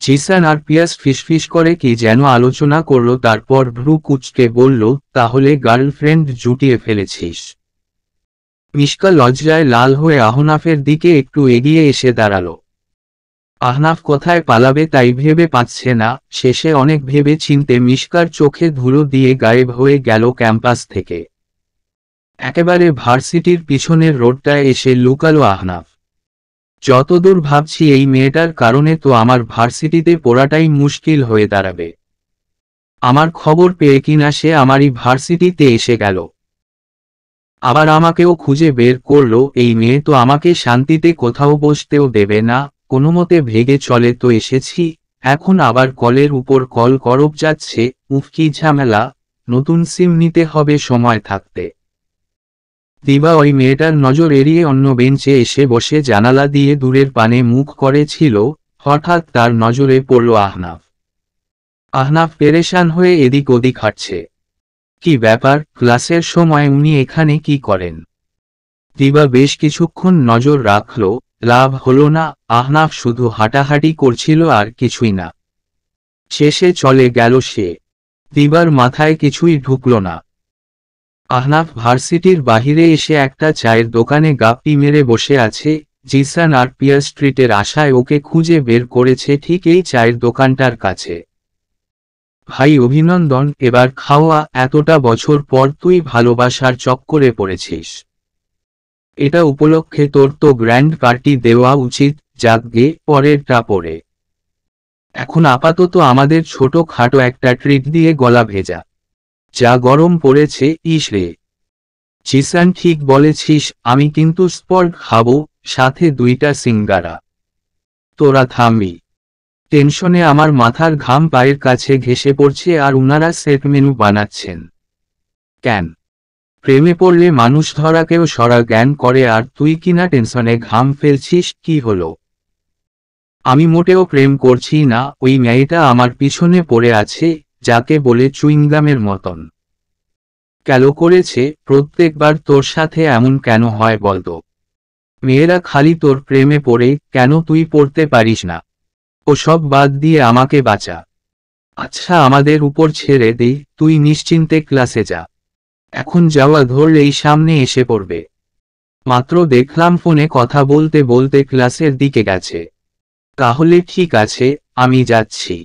জিসান আর পিয়াস ফিসফিস করে কি যেন আলোচনা করল তারপর ভ্রু কুচকে বলল তাহলে গার্লফ্রেন্ড জুটিয়ে ফেলেছিস মিশকা লজ্জায় লাল হয়ে আহনাফের দিকে একটু এগিয়ে এসে দাঁড়ালো আহনাফ কোথায় পালাবে তাই ভেবে পাচ্ছে না শেষে অনেক ভেবে চিনতে মিশকার চোখে ধুলো দিয়ে গায়েব হয়ে গেল ক্যাম্পাস থেকে একেবারে ভার্সিটির পিছনের রোডটায় এসে লুকালো আহনাফ যতদূর ভাবছি এই মেয়েটার কারণে তো আমার ভার্সিটিতে পড়াটাই মুশকিল হয়ে দাঁড়াবে আমার খবর পেয়ে কিনা সে আমারই ভার্সিটিতে এসে গেল আবার আমাকেও খুঁজে বের করল এই মেয়ে তো আমাকে শান্তিতে কোথাও বসতেও দেবে না কোনোমতে ভেগে চলে তো এসেছি এখন আবার কলের উপর কল করব যাচ্ছে উফকি ঝামেলা নতুন সিম নিতে হবে সময় থাকতে দিবা ওই মেয়েটার নজর এড়িয়ে অন্য বেঞ্চে এসে বসে জানালা দিয়ে দূরের পানে মুখ করেছিল হঠাৎ তার নজরে পড়ল আহনাফ আহনাফ পেরেশান হয়ে এদিক ওদিক হাঁটছে কি ব্যাপার ক্লাসের সময় উনি এখানে কি করেন দিবা বেশ কিছুক্ষণ নজর রাখল লাভ হল না আহনাফ শুধু হাঁটাহাঁটি করছিল আর কিছুই না শেষে চলে গেল সে দিবার মাথায় কিছুই ঢুকল না আহনাফ ভার্সিটির বাহিরে এসে একটা চায়ের দোকানে গাপটি মেরে বসে আছে জিসান আর পিয়ার স্ট্রিটের আশায় ওকে খুঁজে বের করেছে ঠিক এই চায়ের দোকানটার কাছে ভাই অভিনন্দন এবার খাওয়া এতটা বছর পর তুই ভালোবাসার চক্করে পড়েছিস এটা উপলক্ষে তোর তো গ্র্যান্ড পার্টি দেওয়া উচিত যাকগে পরেরটা পরে এখন আপাতত আমাদের ছোট খাটো একটা ট্রিট দিয়ে গলা ভেজা যা গরম পড়েছে ইস রে চিসান ঠিক বলেছিস আমি কিন্তু স্পট খাব সাথে দুইটা সিঙ্গারা তোরা থামবি টেনশনে আমার মাথার ঘাম পায়ের কাছে ঘেসে পড়ছে আর উনারা সেট মেনু বানাচ্ছেন কেন প্রেমে পড়লে মানুষ ধরাকেও সরা জ্ঞান করে আর তুই কিনা টেনশনে ঘাম ফেলছিস কি হলো আমি মোটেও প্রেম করছি না ওই মেয়েটা আমার পিছনে পড়ে আছে যাকে বলে চুইংগামের মতন কেন করেছে প্রত্যেকবার তোর সাথে এমন কেন হয় বলতো মেয়েরা খালি তোর প্রেমে পড়ে কেন তুই পড়তে পারিস না ও সব বাদ দিয়ে আমাকে বাঁচা আচ্ছা আমাদের উপর ছেড়ে দেই তুই নিশ্চিন্তে ক্লাসে যা এখন যাওয়া ধরলেই সামনে এসে পড়বে মাত্র দেখলাম ফোনে কথা বলতে বলতে ক্লাসের দিকে গেছে তাহলে ঠিক আছে আমি যাচ্ছি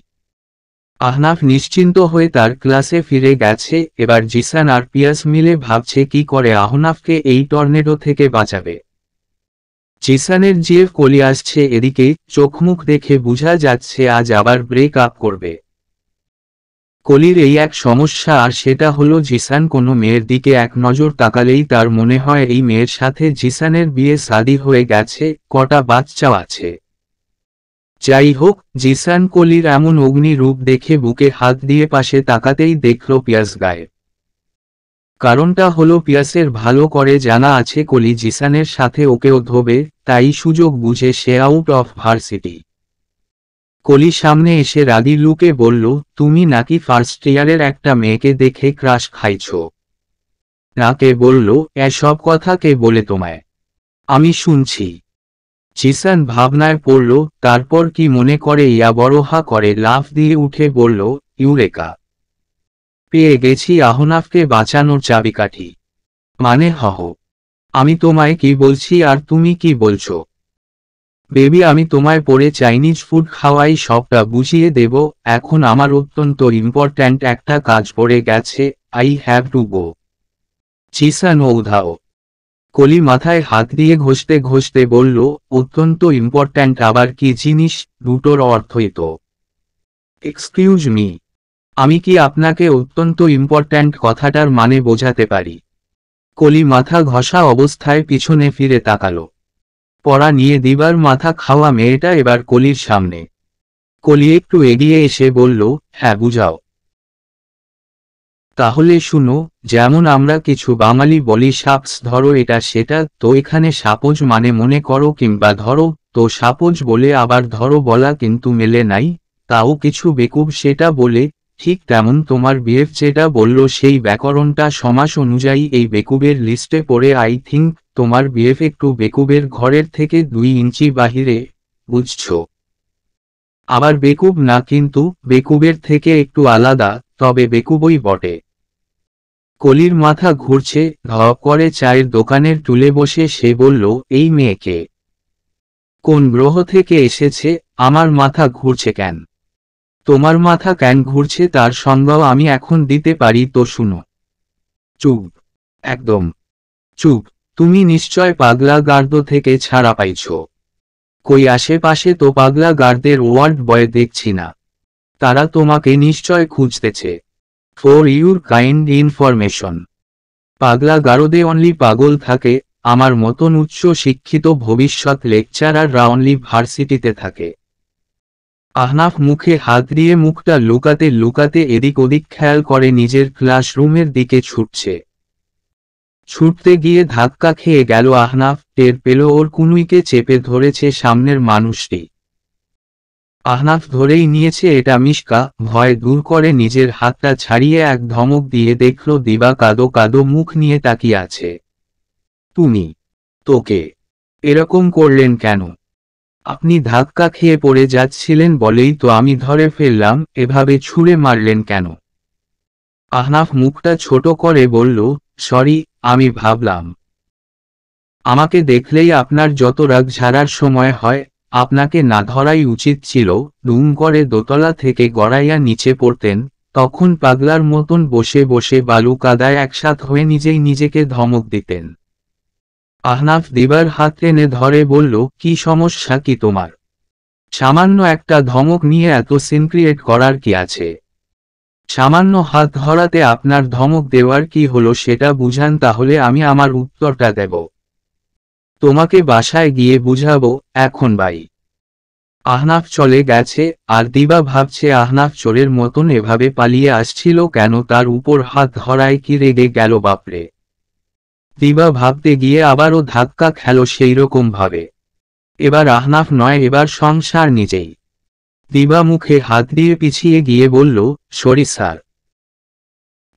আহনাফ নিশ্চিন্ত হয়ে তার ক্লাসে ফিরে গেছে এবার জিসান আর পিয়াস মিলে ভাবছে কি করে আহনাফকে এই টর্নেডো থেকে বাঁচাবে জিসানের জিএফ কলি আসছে এদিকে চোখমুখ দেখে বোঝা যাচ্ছে আজ আবার ব্রেক আপ করবে কলির এই এক সমস্যা আর সেটা হলো জিসান কোনো মেয়ের দিকে এক নজর তাকালেই তার মনে হয় এই মেয়ের সাথে জিসানের বিয়ে সাদি হয়ে গেছে কটা বাচ্চাও আছে যাই হোক জিসান কলির এমন অগ্নি রূপ দেখে বুকে হাত দিয়ে পাশে তাকাতেই দেখল পিয়াস গায়ে কারণটা হলো পিয়াসের ভালো করে জানা আছে কলি জিসানের সাথে ওকেও ধোবে তাই সুযোগ বুঝে সে আউট অফ ভার্সিটি কলি সামনে এসে রাদি লুকে বলল তুমি নাকি ফার্স্ট ইয়ারের একটা মেয়েকে দেখে ক্রাশ খাইছ রাকে বলল এসব কথা কে বলে তোমায় আমি শুনছি চিসান ভাবনায় পড়ল তারপর কি মনে করে ইয়া বড় হা করে লাফ দিয়ে উঠে বলল ইউরেকা পেয়ে গেছি আহনাফকে বাঁচানোর চাবিকাঠি মানে হহ আমি তোমায় কি বলছি আর তুমি কি বলছো বেবি আমি তোমায় পরে চাইনিজ ফুড খাওয়াই সবটা বুঝিয়ে দেব এখন আমার অত্যন্ত ইম্পর্ট্যান্ট একটা কাজ পড়ে গেছে আই হ্যাভ টু গো চিসান উধাও কলি মাথায় হাত দিয়ে ঘষতে ঘষতে বলল অত্যন্ত ইম্পর্ট্যান্ট আবার কি জিনিস দুটোর অর্থই তো এক্সকিউজ মি আমি কি আপনাকে অত্যন্ত ইম্পর্ট্যান্ট কথাটার মানে বোঝাতে পারি কলি মাথা ঘষা অবস্থায় পিছনে ফিরে তাকালো পড়া নিয়ে দিবার মাথা খাওয়া মেয়েটা এবার কলির সামনে কলি একটু এগিয়ে এসে বলল হ্যাঁ বুঝাও তাহলে শুনো যেমন আমরা কিছু বাঙালি বলি সাপস ধরো এটা সেটা তো এখানে সাপোজ মানে মনে করো কিংবা ধরো তো সাপোজ বলে আবার ধরো বলা কিন্তু মেলে নাই তাও কিছু বেকুব সেটা বলে ঠিক তেমন তোমার বিএফ যেটা বলল সেই ব্যাকরণটা সমাস অনুযায়ী এই বেকুবের লিস্টে পড়ে আই থিঙ্ক তোমার বিএফ একটু বেকুবের ঘরের থেকে দুই ইঞ্চি বাহিরে বুঝছ আবার বেকুব না কিন্তু বেকুবের থেকে একটু আলাদা তবে বেকুবই বটে কলির মাথা ঘুরছে ঘ করে চায়ের দোকানের টুলে বসে সে বলল এই মেয়েকে কোন গ্রহ থেকে এসেছে আমার মাথা ঘুরছে কেন তোমার মাথা কেন ঘুরছে তার সংজ্ঞাও আমি এখন দিতে পারি তো শুনো চুপ একদম চুপ তুমি নিশ্চয় পাগলা গার্দ থেকে ছাড়া পাইছ কই আশেপাশে তো পাগলা গার্দের ওয়ার্ড বয় দেখছি না তারা তোমাকে নিশ্চয় খুঁজতেছে ফর ইউর কাইন্ড ইনফরমেশন পাগলা গারদে অনলি পাগল থাকে আমার মতন উচ্চ শিক্ষিত ভবিষ্যৎ লেকচারাররা অনলি ভার্সিটিতে থাকে আহনাফ মুখে হাত দিয়ে মুখটা লুকাতে লুকাতে এদিক ওদিক খেয়াল করে নিজের ক্লাসরুমের দিকে ছুটছে ছুটতে গিয়ে ধাক্কা খেয়ে গেল আহনাফ টের পেল ওর কুনুইকে চেপে ধরেছে সামনের মানুষটি আহনাফ ধরেই নিয়েছে এটা মিশকা ভয় দূর করে নিজের হাতটা ছাড়িয়ে এক ধমক দিয়ে দেখল দিবা কাদো কাদো মুখ নিয়ে তাকিয়ে আছে তুমি তোকে এরকম করলেন কেন আপনি ধাক্কা খেয়ে পড়ে যাচ্ছিলেন বলেই তো আমি ধরে ফেললাম এভাবে ছুঁড়ে মারলেন কেন আহনাফ মুখটা ছোট করে বলল সরি আমি ভাবলাম আমাকে দেখলেই আপনার যত রাগ ঝাড়ার সময় হয় আপনাকে না ধরাই উচিত ছিল দুম করে দোতলা থেকে গড়াইয়া নিচে পড়তেন তখন পাগলার মতন বসে বসে বালু কাদায় একসাথ হয়ে নিজেই নিজেকে ধমক দিতেন আহনাফ দেবার হাত টেনে ধরে বলল কি সমস্যা কি তোমার সামান্য একটা ধমক নিয়ে এত সিন ক্রিয়েট করার কি আছে সামান্য হাত ধরাতে আপনার ধমক দেওয়ার কি হলো সেটা বুঝান তাহলে আমি আমার উত্তরটা দেব তোমাকে বাসায় গিয়ে বুঝাবো এখন বাই আহনাফ চলে গেছে আর দিবা ভাবছে আহনাফ চোরের মতন এভাবে পালিয়ে আসছিল কেন তার উপর হাত ধরায় কি রেগে গেল বাপরে দিবা ভাবতে গিয়ে আবারও ধাক্কা খেল সেই ভাবে এবার আহনাফ নয় এবার সংসার নিজেই দিবা মুখে হাত দিয়ে পিছিয়ে গিয়ে বলল সরি স্যার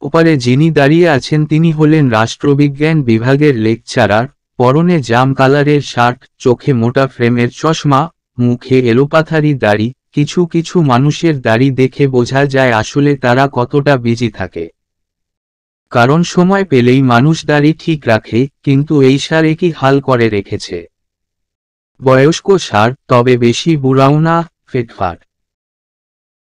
ওপারে যিনি দাঁড়িয়ে আছেন তিনি হলেন রাষ্ট্রবিজ্ঞান বিভাগের লেকচারার পরনে জাম কালারের শার্ট চোখে মোটা ফ্রেমের চশমা মুখে এলোপাথারি দাড়ি কিছু কিছু মানুষের দাড়ি দেখে বোঝা যায় আসলে তারা কতটা বিজি থাকে কারণ সময় পেলেই মানুষ দাড়ি ঠিক রাখে কিন্তু এই সার একই হাল করে রেখেছে বয়স্ক সার তবে বেশি বুড়াও না ফেটফার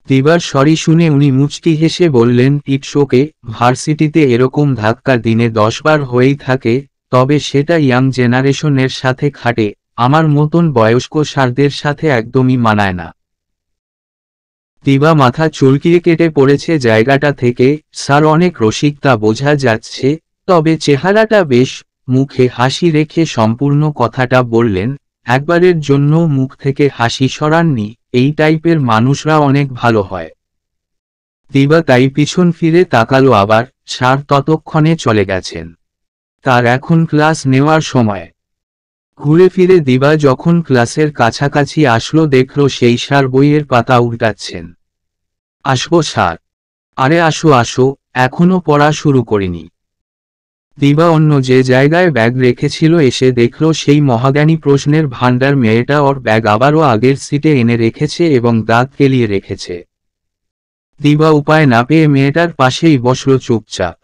দিবার সরি শুনে উনি মুচকি হেসে বললেন ইটসোকে ভার্সিটিতে এরকম ধাক্কা দিনে দশবার হয়েই থাকে তবে সেটা ইয়াং জেনারেশনের সাথে খাটে আমার মতন বয়স্ক সারদের সাথে একদমই মানায় না দিবা মাথা চুলকিয়ে কেটে পড়েছে জায়গাটা থেকে স্যার অনেক রসিকতা বোঝা যাচ্ছে তবে চেহারাটা বেশ মুখে হাসি রেখে সম্পূর্ণ কথাটা বললেন একবারের জন্য মুখ থেকে হাসি সরাননি এই টাইপের মানুষরা অনেক ভালো হয় দিবা তাই পিছন ফিরে তাকালো আবার স্যার ততক্ষণে চলে গেছেন তার এখন ক্লাস নেওয়ার সময় ঘুরে ফিরে দিবা যখন ক্লাসের কাছাকাছি আসলো দেখল সেই সার বইয়ের পাতা উল্টাচ্ছেন আসবো সার আরে আসো আসো এখনো পড়া শুরু করিনি দিবা অন্য যে জায়গায় ব্যাগ রেখেছিল এসে দেখল সেই মহাজ্ঞানী প্রশ্নের ভাণ্ডার মেয়েটা ওর ব্যাগ আবারও আগের সিটে এনে রেখেছে এবং দাঁত কেলিয়ে রেখেছে দিবা উপায় না পেয়ে মেয়েটার পাশেই বসল চুপচাপ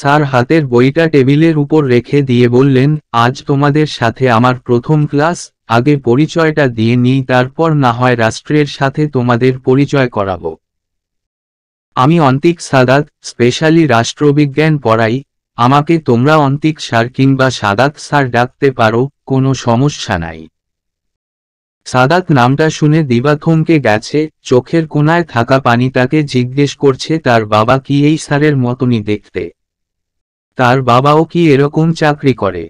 স্যার হাতের বইটা টেবিলের উপর রেখে দিয়ে বললেন আজ তোমাদের সাথে আমার প্রথম ক্লাস আগে পরিচয়টা দিয়ে নিই তারপর না হয় রাষ্ট্রের সাথে তোমাদের পরিচয় করাবো আমি অন্তিক সাদাত স্পেশালি রাষ্ট্রবিজ্ঞান পড়াই আমাকে তোমরা অন্তিক স্যার কিংবা সাদাত স্যার ডাকতে পারো কোনো সমস্যা নাই সাদাত নামটা শুনে দিবা থমকে গেছে চোখের কোনায় থাকা পানি তাকে জিজ্ঞেস করছে তার বাবা কি এই স্যারের মতনই দেখতে তার বাবাও কি এরকম চাকরি করে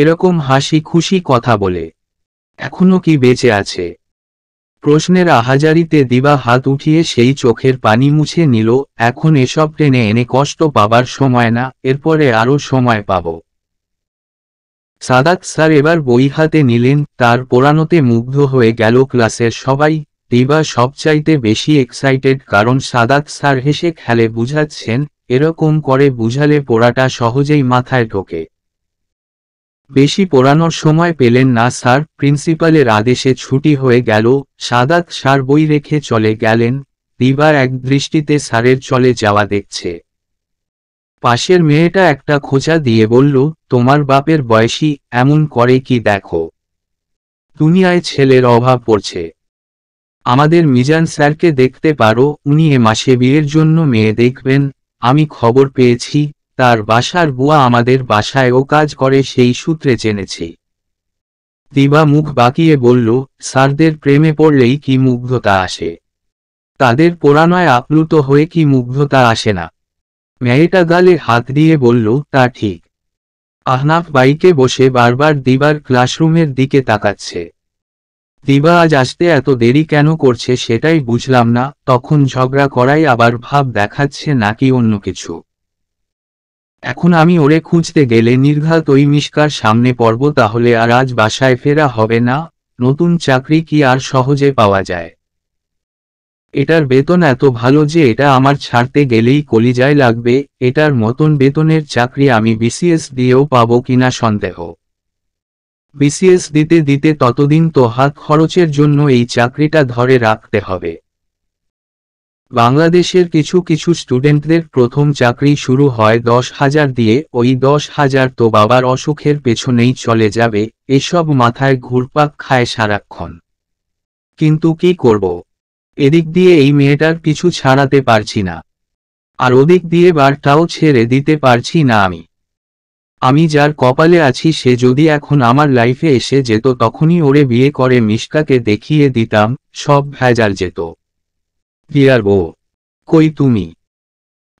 এরকম হাসি খুশি কথা বলে এখনো কি বেঁচে আছে প্রশ্নের আহাজারিতে দিবা হাত উঠিয়ে সেই চোখের পানি মুছে নিল এখন এসব টেনে এনে কষ্ট পাবার সময় না এরপরে আরও সময় পাব সাদাত স্যার এবার বই হাতে নিলেন তার পোড়ানোতে মুগ্ধ হয়ে গেল ক্লাসের সবাই দিবা সবচাইতে বেশি এক্সাইটেড কারণ সাদাত স্যার হেসে খেলে বুঝাচ্ছেন এরকম করে বুঝালে পোড়াটা সহজেই মাথায় ঢোকে বেশি পোড়ানোর সময় পেলেন না স্যার প্রিন্সিপালের আদেশে ছুটি হয়ে গেল সাদাত সার বই রেখে চলে গেলেন দিবার এক দৃষ্টিতে স্যারের চলে যাওয়া দেখছে পাশের মেয়েটা একটা খোঁচা দিয়ে বলল তোমার বাপের বয়সী এমন করে কি দেখো দুনিয়ায় ছেলের অভাব পড়ছে আমাদের মিজান স্যারকে দেখতে পারো উনি এ মাসে বিয়ের জন্য মেয়ে দেখবেন আমি খবর পেয়েছি তার বাসার বুয়া আমাদের বাসায়ও কাজ করে সেই সূত্রে জেনেছি দিবা মুখ বাকিয়ে বলল স্যারদের প্রেমে পড়লেই কি মুগ্ধতা আসে তাদের পোড়ানোয় আপ্লুত হয়ে কি মুগ্ধতা আসে না মেয়েটা গালে হাত দিয়ে বলল তা ঠিক আহনাফ বাইকে বসে বারবার দিবার ক্লাসরুমের দিকে তাকাচ্ছে দিবা আজ আসতে এত দেরি কেন করছে সেটাই বুঝলাম না তখন ঝগড়া করাই আবার ভাব দেখাচ্ছে নাকি অন্য কিছু এখন আমি ওরে খুঁজতে গেলে নির্ঘাত ওই মিসকার সামনে পড়ব তাহলে আর আজ বাসায় ফেরা হবে না নতুন চাকরি কি আর সহজে পাওয়া যায় এটার বেতন এত ভালো যে এটা আমার ছাড়তে গেলেই কলিজায় লাগবে এটার মতন বেতনের চাকরি আমি বিসিএস দিয়েও পাবো কিনা সন্দেহ বিসিএস দিতে দিতে ততদিন তো হাত খরচের জন্য এই চাকরিটা ধরে রাখতে হবে বাংলাদেশের কিছু কিছু স্টুডেন্টদের প্রথম চাকরি শুরু হয় দশ হাজার দিয়ে ওই দশ হাজার তো বাবার অসুখের পেছনেই চলে যাবে এসব মাথায় ঘুরপাক খায় সারাক্ষণ কিন্তু কি করব এদিক দিয়ে এই মেয়েটার কিছু ছাড়াতে পারছি না আর ওদিক দিয়ে বারটাও ছেড়ে দিতে পারছি না আমি আমি যার কপালে আছি সে যদি এখন আমার লাইফে এসে যেত তখনই ওরে বিয়ে করে মিশকাকে দেখিয়ে দিতাম সব ভেজার যেত পিয়ার বো কই তুমি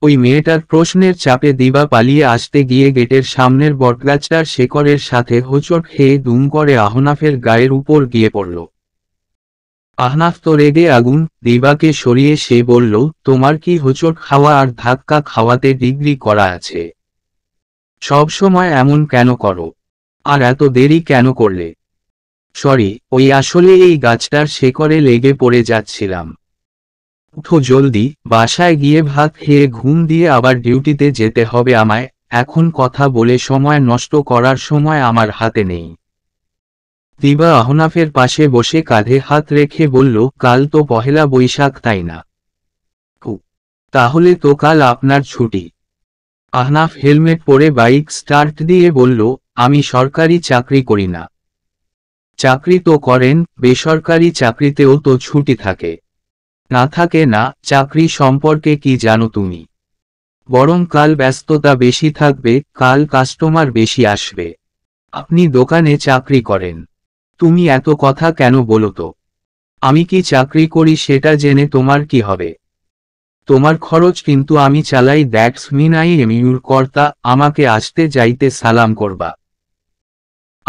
ওই মেয়েটার প্রশ্নের চাপে দিবা পালিয়ে আসতে গিয়ে গেটের সামনের বটগাছটার শেকরের সাথে হোচট খেয়ে দুম করে আহনাফের গায়ের উপর গিয়ে পড়ল আহনাফ তো রেগে আগুন দিবাকে সরিয়ে সে বলল তোমার কি হোচট খাওয়া আর ধাক্কা খাওয়াতে ডিগ্রি করা আছে সব সময় এমন কেন করো আর এত দেরি কেন করলে সরি ওই আসলে এই গাছটার শেকড়ে লেগে পড়ে যাচ্ছিলাম উঠো জলদি বাসায় গিয়ে ভাত খেয়ে ঘুম দিয়ে আবার ডিউটিতে যেতে হবে আমায় এখন কথা বলে সময় নষ্ট করার সময় আমার হাতে নেই দিবা আহনাফের পাশে বসে কাঁধে হাত রেখে বলল কাল তো পহেলা বৈশাখ তাই না তাহলে তো কাল আপনার ছুটি আহনাফ হেলমেট পরে বাইক স্টার্ট দিয়ে বলল আমি সরকারি চাকরি করি না চাকরি তো করেন বেসরকারি চাকরিতেও তো ছুটি থাকে না থাকে না চাকরি সম্পর্কে কি জানো তুমি বরং কাল ব্যস্ততা বেশি থাকবে কাল কাস্টমার বেশি আসবে আপনি দোকানে চাকরি করেন তুমি এত কথা কেন বলো তো আমি কি চাকরি করি সেটা জেনে তোমার কি হবে তোমার খরচ কিন্তু আমি চালাই that's mean I am your কর্তা আমাকে আসতে যাইতে সালাম করবা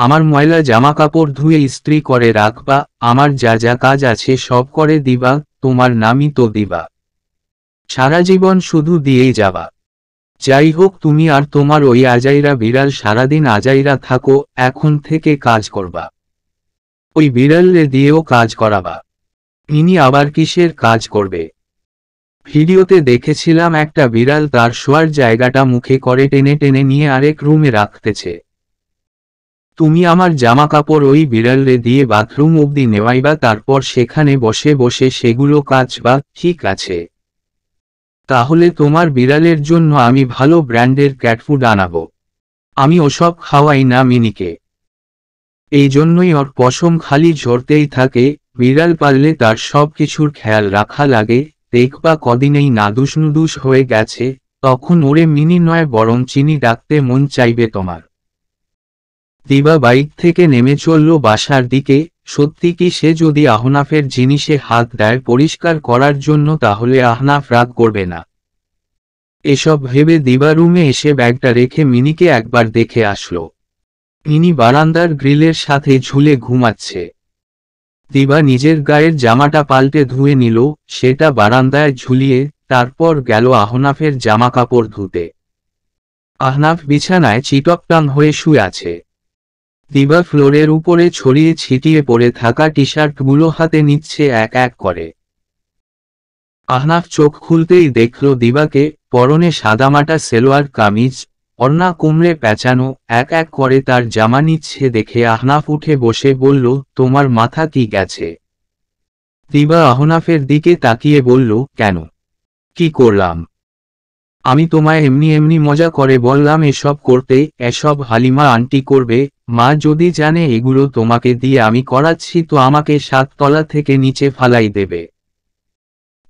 আমার ময়লা জামা কাপড় ধুয়ে স্ত্রী করে রাখবা আমার যা যা কাজ আছে সব করে দিবা তোমার নামই তো দিবা সারা জীবন শুধু দিয়েই যাবা যাই হোক তুমি আর তোমার ওই আজাইরা বিড়াল সারাদিন আজাইরা থাকো এখন থেকে কাজ করবা ওই বিড়ালে দিয়েও কাজ করাবা ইনি আবার কিসের কাজ করবে ভিডিওতে দেখেছিলাম একটা বিড়াল তার শোয়ার জায়গাটা মুখে করে টেনে টেনে নিয়ে আরেক রুমে রাখতেছে তুমি আমার জামা কাপড় ওই বিড়ালে দিয়ে বাথরুম অবধি নেওয়াই বা তারপর সেখানে বসে বসে সেগুলো কাজ বা ঠিক আছে তাহলে তোমার বিড়ালের জন্য আমি ভালো ব্র্যান্ডের ক্যাটফুড আনাব আমি ওসব খাওয়াই না মিনিকে এই জন্যই ওর পশম খালি ঝরতেই থাকে বিড়াল পাললে তার সব কিছুর খেয়াল রাখা লাগে দেখবা কদিনেই নাদুস নুদুস হয়ে গেছে তখন ওরে মিনি নয় বরং চিনি ডাকতে মন চাইবে তোমার দিবা বাইক থেকে নেমে চলল বাসার দিকে সত্যি কি সে যদি আহনাফের জিনিসে হাত দেয় পরিষ্কার করার জন্য তাহলে আহনাফ রাগ করবে না এসব ভেবে দিবা রুমে এসে ব্যাগটা রেখে মিনিকে একবার দেখে আসলো মিনি বারান্দার গ্রিলের সাথে ঝুলে ঘুমাচ্ছে দিবা নিজের গায়ের জামাটা পাল্টে ধুয়ে নিল সেটা বারান্দায় ঝুলিয়ে তারপর গেল আহনাফের জামা কাপড় ধুতে আহনাফ বিছানায় চিটকটান হয়ে শুয়ে আছে দিবা ফ্লোরের উপরে ছড়িয়ে ছিটিয়ে পড়ে থাকা টি শার্টগুলো হাতে নিচ্ছে এক এক করে আহনাফ চোখ খুলতেই দেখল দিবাকে পরনে সাদামাটা সেলোয়ার কামিজ অর্ণা কুমড়ে প্যাঁচানো এক এক করে তার জামা নিচ্ছে দেখে আহনাফ উঠে বসে বলল তোমার মাথা কি গেছে দিবা আহনাফের দিকে তাকিয়ে বলল কেন কি করলাম আমি তোমায় এমনি এমনি মজা করে বললাম এসব করতে এসব হালিমা আন্টি করবে মা যদি জানে এগুলো তোমাকে দিয়ে আমি করাচ্ছি তো আমাকে সাততলা থেকে নিচে ফালাই দেবে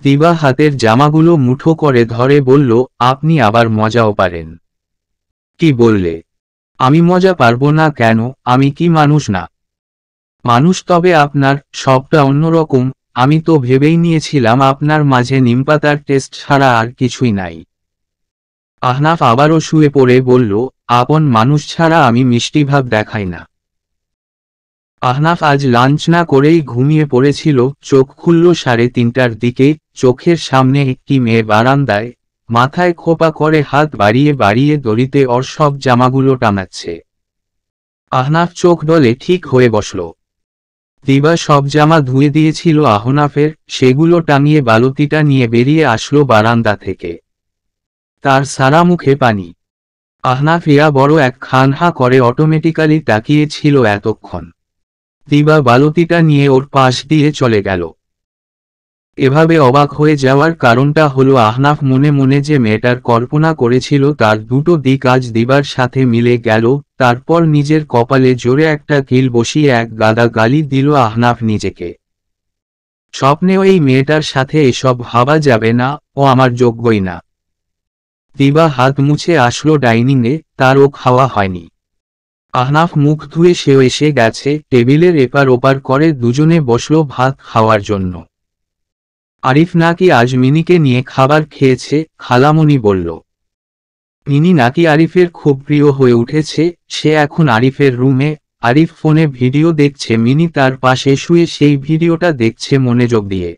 দিবা হাতের জামাগুলো মুঠো করে ধরে বলল আপনি আবার মজাও পারেন কি বললে আমি মজা পারবো না কেন আমি কি মানুষ না মানুষ তবে আপনার সবটা অন্যরকম আমি তো ভেবেই নিয়েছিলাম আপনার মাঝে নিমপাতার টেস্ট ছাড়া আর কিছুই নাই আহনাফ আবারও শুয়ে পড়ে বলল আপন মানুষ ছাড়া আমি মিষ্টি ভাব দেখাই না আহনাফ আজ লাঞ্চ না করেই ঘুমিয়ে পড়েছিল চোখ খুলল সাড়ে তিনটার দিকে চোখের সামনে একটি মেয়ে বারান্দায় মাথায় খোপা করে হাত বাড়িয়ে বাড়িয়ে দড়িতে ওর সব জামাগুলো টানাচ্ছে আহনাফ চোখ ডলে ঠিক হয়ে বসল দিবা সব জামা ধুয়ে দিয়েছিল আহনাফের সেগুলো টাঙিয়ে বালতিটা নিয়ে বেরিয়ে আসলো বারান্দা থেকে তার সারা মুখে পানি আহনাফিয়া বড় এক খানহা করে অটোমেটিক্যালি তাকিয়েছিল এতক্ষণ দিবা বালতিটা নিয়ে ওর পাশ দিয়ে চলে গেল এভাবে অবাক হয়ে যাওয়ার কারণটা হলো আহনাফ মনে মনে যে মেয়েটার কল্পনা করেছিল তার দুটো দিক আজ দিবার সাথে মিলে গেল তারপর নিজের কপালে জোরে একটা কিল বসিয়ে এক গাদা গালি দিল আহনাফ নিজেকে স্বপ্নেও এই মেয়েটার সাথে এসব ভাবা যাবে না ও আমার যোগ্যই না দিবা হাত মুছে আসলো ডাইনিংয়ে তারও খাওয়া হয়নি আহনাফ মুখ ধুয়ে সেও এসে গেছে টেবিলের এপার ওপার করে দুজনে বসলো ভাত খাওয়ার জন্য আরিফ নাকি আজ মিনিকে নিয়ে খাবার খেয়েছে খালামুনি বলল মিনি নাকি আরিফের খুব প্রিয় হয়ে উঠেছে সে এখন আরিফের রুমে আরিফ ফোনে ভিডিও দেখছে মিনি তার পাশে শুয়ে সেই ভিডিওটা দেখছে মনোযোগ দিয়ে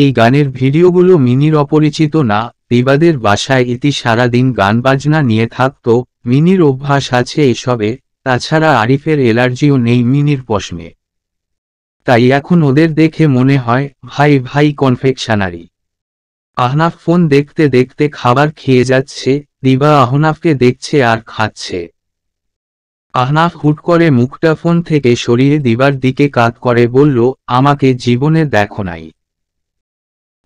এই গানের ভিডিওগুলো মিনির অপরিচিত না বিবাদের বাসায় ইতি সারাদিন গান বাজনা নিয়ে থাকত মিনির অভ্যাস আছে এসবে তাছাড়া আরিফের এলার্জিও নেই মিনির পশমে তাই এখন ওদের দেখে মনে হয় ভাই ভাই কনফেকশনারি আহনাফ ফোন দেখতে দেখতে খাবার খেয়ে যাচ্ছে দিবা আহনাফকে দেখছে আর খাচ্ছে আহনাফ হুট করে মুখটা ফোন থেকে সরিয়ে দিবার দিকে কাত করে বলল আমাকে জীবনে দেখো নাই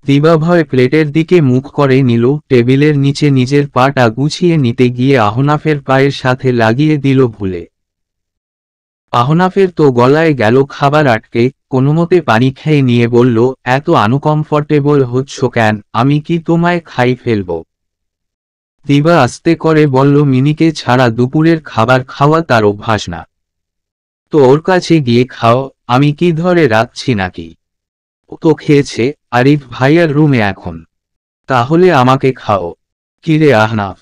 দিবা ভয় প্লেটের দিকে মুখ করে নিল টেবিলের নিচে নিজের পাটা গুছিয়ে নিতে গিয়ে আহনাফের পায়ের সাথে লাগিয়ে দিল ভুলে আহনাফের তো গলায় গেল খাবার আটকে কোনোমতে পানি খেয়ে নিয়ে বলল এত আনকমফর্টেবল হচ্ছ কেন আমি কি তোমায় খাই ফেলব দিবা আস্তে করে বলল মিনিকে ছাড়া দুপুরের খাবার খাওয়া তার অভ্যাস না তো ওর কাছে গিয়ে খাও আমি কি ধরে রাখছি নাকি ও তো খেয়েছে আরিফ ভাইয়ার রুমে এখন তাহলে আমাকে খাও কিরে আহনাফ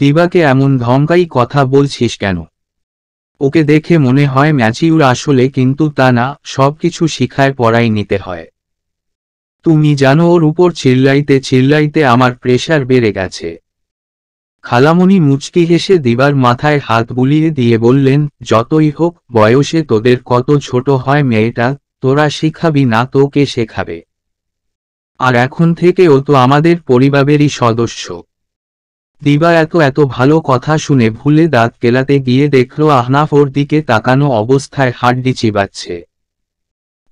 দিবাকে এমন ধমকাই কথা বলছিস কেন ওকে দেখে মনে হয় ম্যাচিউর আসলে কিন্তু তা না সব কিছু শিখায় পড়াই নিতে হয় তুমি জানো ওর উপর চিল্লাইতে চিল্লাইতে আমার প্রেশার বেড়ে গেছে খালামণি মুচকি হেসে দিবার মাথায় হাত বুলিয়ে দিয়ে বললেন যতই হোক বয়সে তোদের কত ছোট হয় মেয়েটা তোরা শিখাবি না তোকে শেখাবে আর এখন থেকে ও তো আমাদের পরিবারেরই সদস্য দিবা এত এত ভালো কথা শুনে ভুলে দাঁত কেলাতে গিয়ে দেখল আহনাফ ওর দিকে তাকানো অবস্থায় হাড্ডি চিবাচ্ছে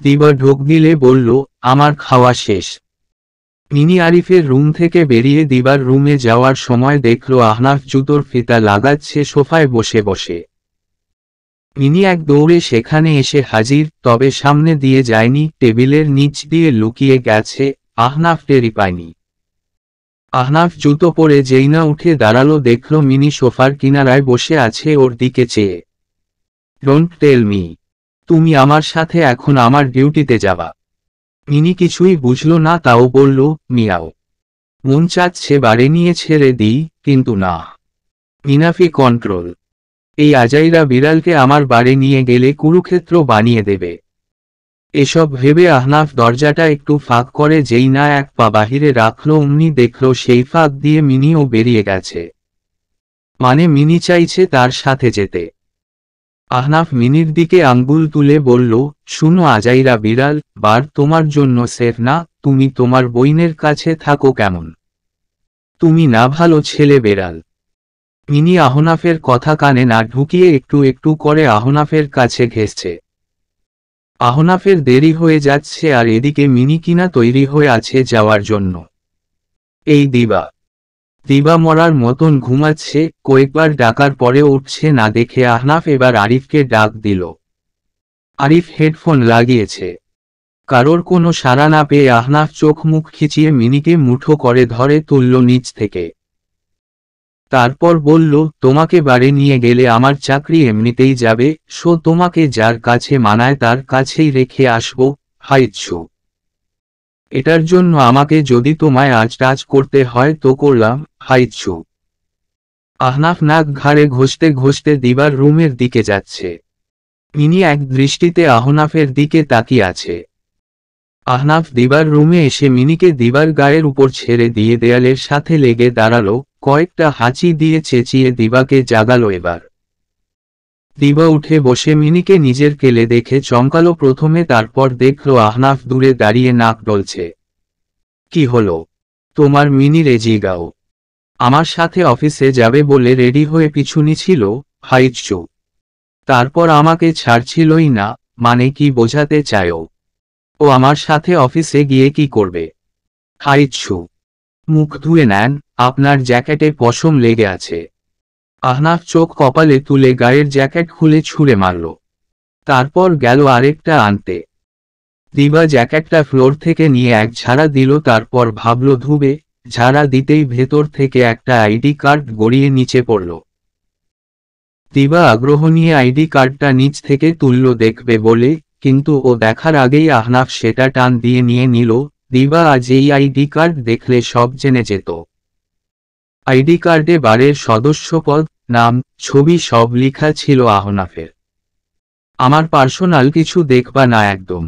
দিবা ঢোক দিলে বলল আমার খাওয়া শেষ মিনি আরিফের রুম থেকে বেরিয়ে দিবার রুমে যাওয়ার সময় দেখল আহনাফ জুতোর ফিতা লাগাচ্ছে সোফায় বসে বসে মিনি এক দৌড়ে সেখানে এসে হাজির তবে সামনে দিয়ে যায়নি টেবিলের নিচ দিয়ে লুকিয়ে গেছে আহনাফ টেরি পায়নি আহনাফ জুতো পরে যেই না উঠে দাঁড়ালো দেখল মিনি সোফার কিনারায় বসে আছে ওর দিকে চেয়ে ডোন্ট টেল মি তুমি আমার সাথে এখন আমার ডিউটিতে যাবা মিনি কিছুই বুঝল না তাও বলল মিয়াও মন চাচ্ছে বাড়ি নিয়ে ছেড়ে দিই কিন্তু না মিনাফি কন্ট্রোল এই আজাইরা বিড়ালকে আমার বাড়ি নিয়ে গেলে কুরুক্ষেত্র বানিয়ে দেবে এসব ভেবে আহনাফ দরজাটা একটু ফাঁক করে যেই না এক পা বাহিরে রাখল অমনি দেখল সেই ফাঁক দিয়ে মিনিও বেরিয়ে গেছে মানে মিনি চাইছে তার সাথে যেতে আহনাফ মিনির দিকে আঙ্গুল তুলে বলল শুনো আজাইরা বিড়াল বার তোমার জন্য সেফ না তুমি তোমার বইনের কাছে থাকো কেমন তুমি না ভালো ছেলে বেড়াল মিনি আহনাফের কথা কানে না ঢুকিয়ে একটু একটু করে আহনাফের কাছে ঘেসছে আহনাফের দেরি হয়ে যাচ্ছে আর এদিকে মিনি কিনা তৈরি হয়ে আছে যাওয়ার জন্য এই দিবা দিবা মরার মতন ঘুমাচ্ছে কয়েকবার ডাকার পরে উঠছে না দেখে আহনাফ এবার আরিফকে ডাক দিল আরিফ হেডফোন লাগিয়েছে কারোর কোনো সাড়া না পেয়ে আহনাফ চোখ মুখ খিচিয়ে মিনিকে মুঠো করে ধরে তুলল নিচ থেকে তারপর বলল তোমাকে বাড়ি নিয়ে গেলে আমার চাকরি এমনিতেই যাবে সো তোমাকে যার কাছে মানায় তার কাছেই রেখে আসব হাইচ্ছ এটার জন্য আমাকে যদি তোমায় আজ টাজ করতে হয় তো করলাম হাইচ্ছ আহনাফ নাক ঘাড়ে ঘষতে ঘষতে দিবার রুমের দিকে যাচ্ছে মিনি এক দৃষ্টিতে আহনাফের দিকে তাকিয়ে আছে আহনাফ দিবার রুমে এসে মিনিকে দিবার গায়ের উপর ছেড়ে দিয়ে দেয়ালের সাথে লেগে দাঁড়ালো কয়েকটা হাঁচি দিয়ে চেঁচিয়ে দিবাকে জাগালো এবার দিবা উঠে বসে মিনিকে নিজের কেলে দেখে চমকালো প্রথমে তারপর দেখল আহনাফ দূরে দাঁড়িয়ে নাক ডলছে কি হলো তোমার মিনি রেজি গাও আমার সাথে অফিসে যাবে বলে রেডি হয়ে পিছুনি ছিল হাইচু তারপর আমাকে ছাড়ছিলই না মানে কি বোঝাতে চায়ও ও আমার সাথে অফিসে গিয়ে কি করবে হাইচু মুখ ধুয়ে নেন আপনার জ্যাকেটে পশম লেগে আছে আহনাফ চোখ কপালে তুলে গায়ের জ্যাকেট খুলে ছুঁড়ে মারল তারপর গেল আরেকটা আনতে দিবা জ্যাকেটটা ফ্লোর থেকে নিয়ে এক ঝাড়া দিল তারপর ভাবল ধুবে ঝাড়া দিতেই ভেতর থেকে একটা আইডি কার্ড গড়িয়ে নিচে পড়ল দিবা আগ্রহ নিয়ে আইডি কার্ডটা নিচ থেকে তুলল দেখবে বলে কিন্তু ও দেখার আগেই আহনাফ সেটা টান দিয়ে নিয়ে নিল দিবা আজ এই আইডি কার্ড দেখলে সব জেনে যেত আইডি কার্ডে বারের সদস্য পদ নাম ছবি সব লিখা ছিল আহনাফের আমার পার্সোনাল কিছু দেখবা না একদম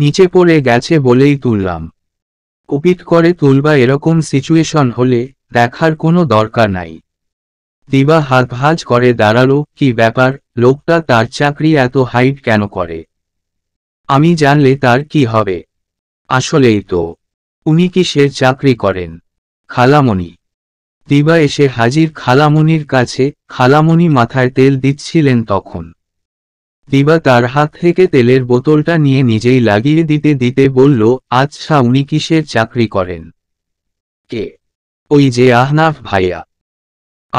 নিচে পড়ে গেছে বলেই তুললাম কপিট করে তুলবা এরকম সিচুয়েশন হলে দেখার কোনো দরকার নাই দিবা হাত ভাজ করে দাঁড়ালো কি ব্যাপার লোকটা তার চাকরি এত হাইট কেন করে আমি জানলে তার কি হবে আসলেই তো উনি কি সে চাকরি করেন খালামণি দিবা এসে হাজির খালামণির কাছে খালামণি মাথায় তেল দিচ্ছিলেন তখন দিবা তার হাত থেকে তেলের বোতলটা নিয়ে নিজেই লাগিয়ে দিতে দিতে বলল আচ্ছা উনি কিসের চাকরি করেন কে ওই যে আহনাফ ভাইয়া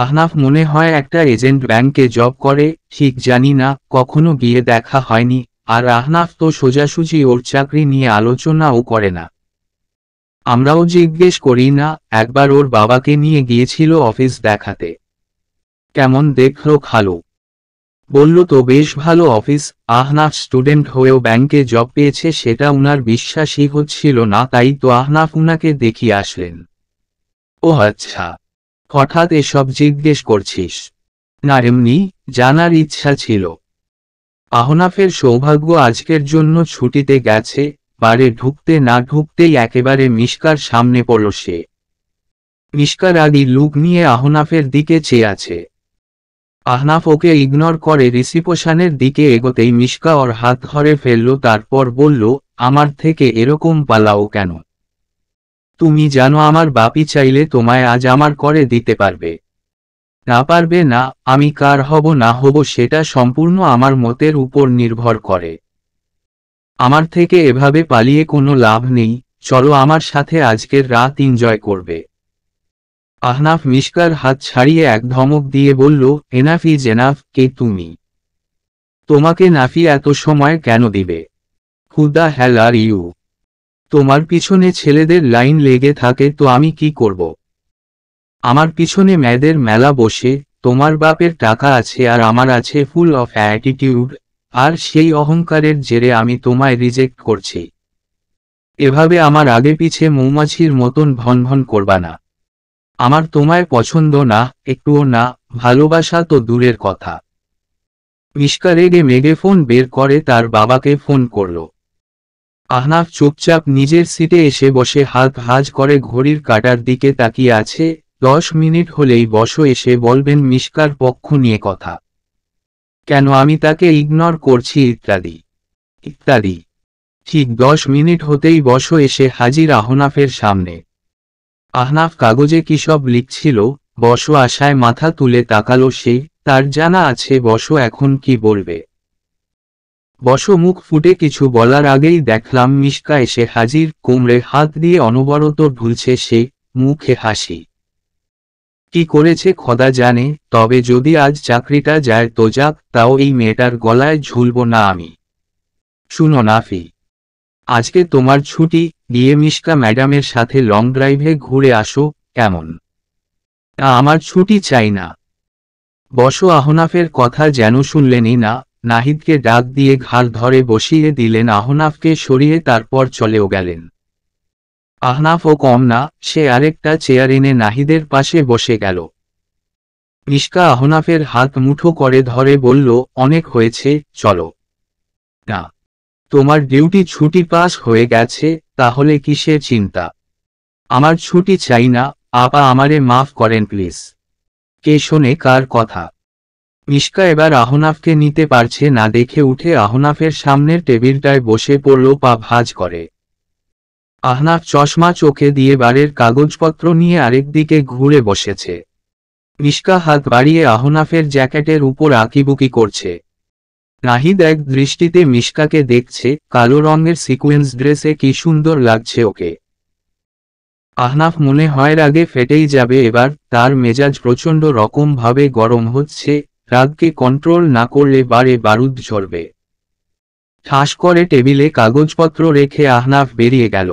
আহনাফ মনে হয় একটা এজেন্ট ব্যাংকে জব করে ঠিক জানি না কখনো গিয়ে দেখা হয়নি আর আহনাফ তো সোজাসুজি ওর চাকরি নিয়ে আলোচনাও করে না আমরাও জিজ্ঞেস করি না একবার ওর বাবাকে নিয়ে গিয়েছিল অফিস দেখাতে কেমন দেখলো খালো বলল তো বেশ ভালো অফিস আহনাফ স্টুডেন্ট হয়েও ব্যাংকে জব পেয়েছে সেটা উনার বিশ্বাসই হচ্ছিল না তাই তো আহনাফ উনাকে দেখিয়ে আসলেন ও আচ্ছা হঠাৎ এসব জিজ্ঞেস করছিস না এমনি জানার ইচ্ছা ছিল আহনাফের সৌভাগ্য আজকের জন্য ছুটিতে গেছে বারে ঢুকতে না ঢুকতেই একেবারে মিসকার সামনে পড়ল সে মিসকার আদি লুক নিয়ে আহনাফের দিকে চেয়ে আছে আহনাফ ওকে ইগনোর করে রিসিপোশানের দিকে এগোতেই মিসকা ওর হাত ধরে ফেলল তারপর বলল আমার থেকে এরকম পালাও কেন তুমি জানো আমার বাপি চাইলে তোমায় আজ আমার করে দিতে পারবে না পারবে না আমি কার হব না হব সেটা সম্পূর্ণ আমার মতের উপর নির্ভর করে আমার থেকে এভাবে পালিয়ে কোনো লাভ নেই চলো আমার সাথে আজকের রাত এনজয় করবে আহনাফ মিশকার হাত ছাড়িয়ে এক ধমক দিয়ে বলল এনাফ ইজ এনাফ কে তুমি তোমাকে নাফি এত সময় কেন দিবে হুদা হ্যাল আর ইউ তোমার পিছনে ছেলেদের লাইন লেগে থাকে তো আমি কি করব আমার পিছনে ম্যাদের মেলা বসে তোমার বাপের টাকা আছে আর আমার আছে ফুল অফ অ্যাটিটিউড আর সেই অহংকারের জেরে আমি তোমায় রিজেক্ট করছি এভাবে আমার আগে পিছে মৌমাছির মতন ভনভন করবা না আমার তোমায় পছন্দ না একটুও না ভালোবাসা তো দূরের কথা মিশকা রেগে মেগে ফোন বের করে তার বাবাকে ফোন করল আহনাফ চুপচাপ নিজের সিটে এসে বসে হাত ভাজ করে ঘড়ির কাটার দিকে তাকিয়ে আছে দশ মিনিট হলেই বসো এসে বলবেন মিসকার পক্ষ নিয়ে কথা কেন আমি তাকে ইগনোর করছি ইত্যাদি ইত্যাদি ঠিক দশ মিনিট হতেই বসো এসে হাজির আহনাফের সামনে আহনাফ কাগজে কি সব লিখছিল বসো আশায় মাথা তুলে তাকালো সে তার জানা আছে বসো এখন কি বলবে বসো মুখ ফুটে কিছু বলার আগেই দেখলাম মিশকা এসে হাজির কোমরে হাত দিয়ে অনবরত ঢুলছে সে মুখে হাসি কি করেছে খদা জানে তবে যদি আজ চাকরিটা যায় তো যাক তাও এই মেয়েটার গলায় ঝুলব না আমি শুনো নাফি আজকে তোমার ছুটি গিয়ে মিশকা ম্যাডামের সাথে লং ড্রাইভে ঘুরে আসো কেমন আমার ছুটি চাই না বসো আহনাফের কথা যেন শুনলেনই না নাহিদকে ডাক দিয়ে ঘাড় ধরে বসিয়ে দিলেন আহনাফকে সরিয়ে তারপর চলেও গেলেন আহনাফও কম না সে আরেকটা চেয়ার এনে নাহিদের পাশে বসে গেল মিশকা আহনাফের হাত মুঠো করে ধরে বলল অনেক হয়েছে চলো না তোমার ডিউটি ছুটি পাস হয়ে গেছে তাহলে কিসের চিন্তা আমার ছুটি চাই না আপা আমারে মাফ করেন প্লিজ কে শোনে কার কথা মিশকা এবার আহনাফকে নিতে পারছে না দেখে উঠে আহনাফের সামনের টেবিলটায় বসে পড়ল পা ভাজ করে আহনাফ চশমা চোখে দিয়ে বারের কাগজপত্র নিয়ে আরেকদিকে ঘুরে বসেছে মিশকা হাত বাড়িয়ে আহনাফের জ্যাকেটের উপর আঁকিবুকি করছে নাহিদ এক দৃষ্টিতে মিশকাকে দেখছে কালো রঙের সিকুয়েন্স ড্রেসে কি সুন্দর লাগছে ওকে আহনাফ মনে হয় রাগে ফেটেই যাবে এবার তার মেজাজ প্রচণ্ড রকমভাবে গরম হচ্ছে রাগকে কন্ট্রোল না করলে বারে বারুদ ঝরবে ঠাস করে টেবিলে কাগজপত্র রেখে আহনাফ বেরিয়ে গেল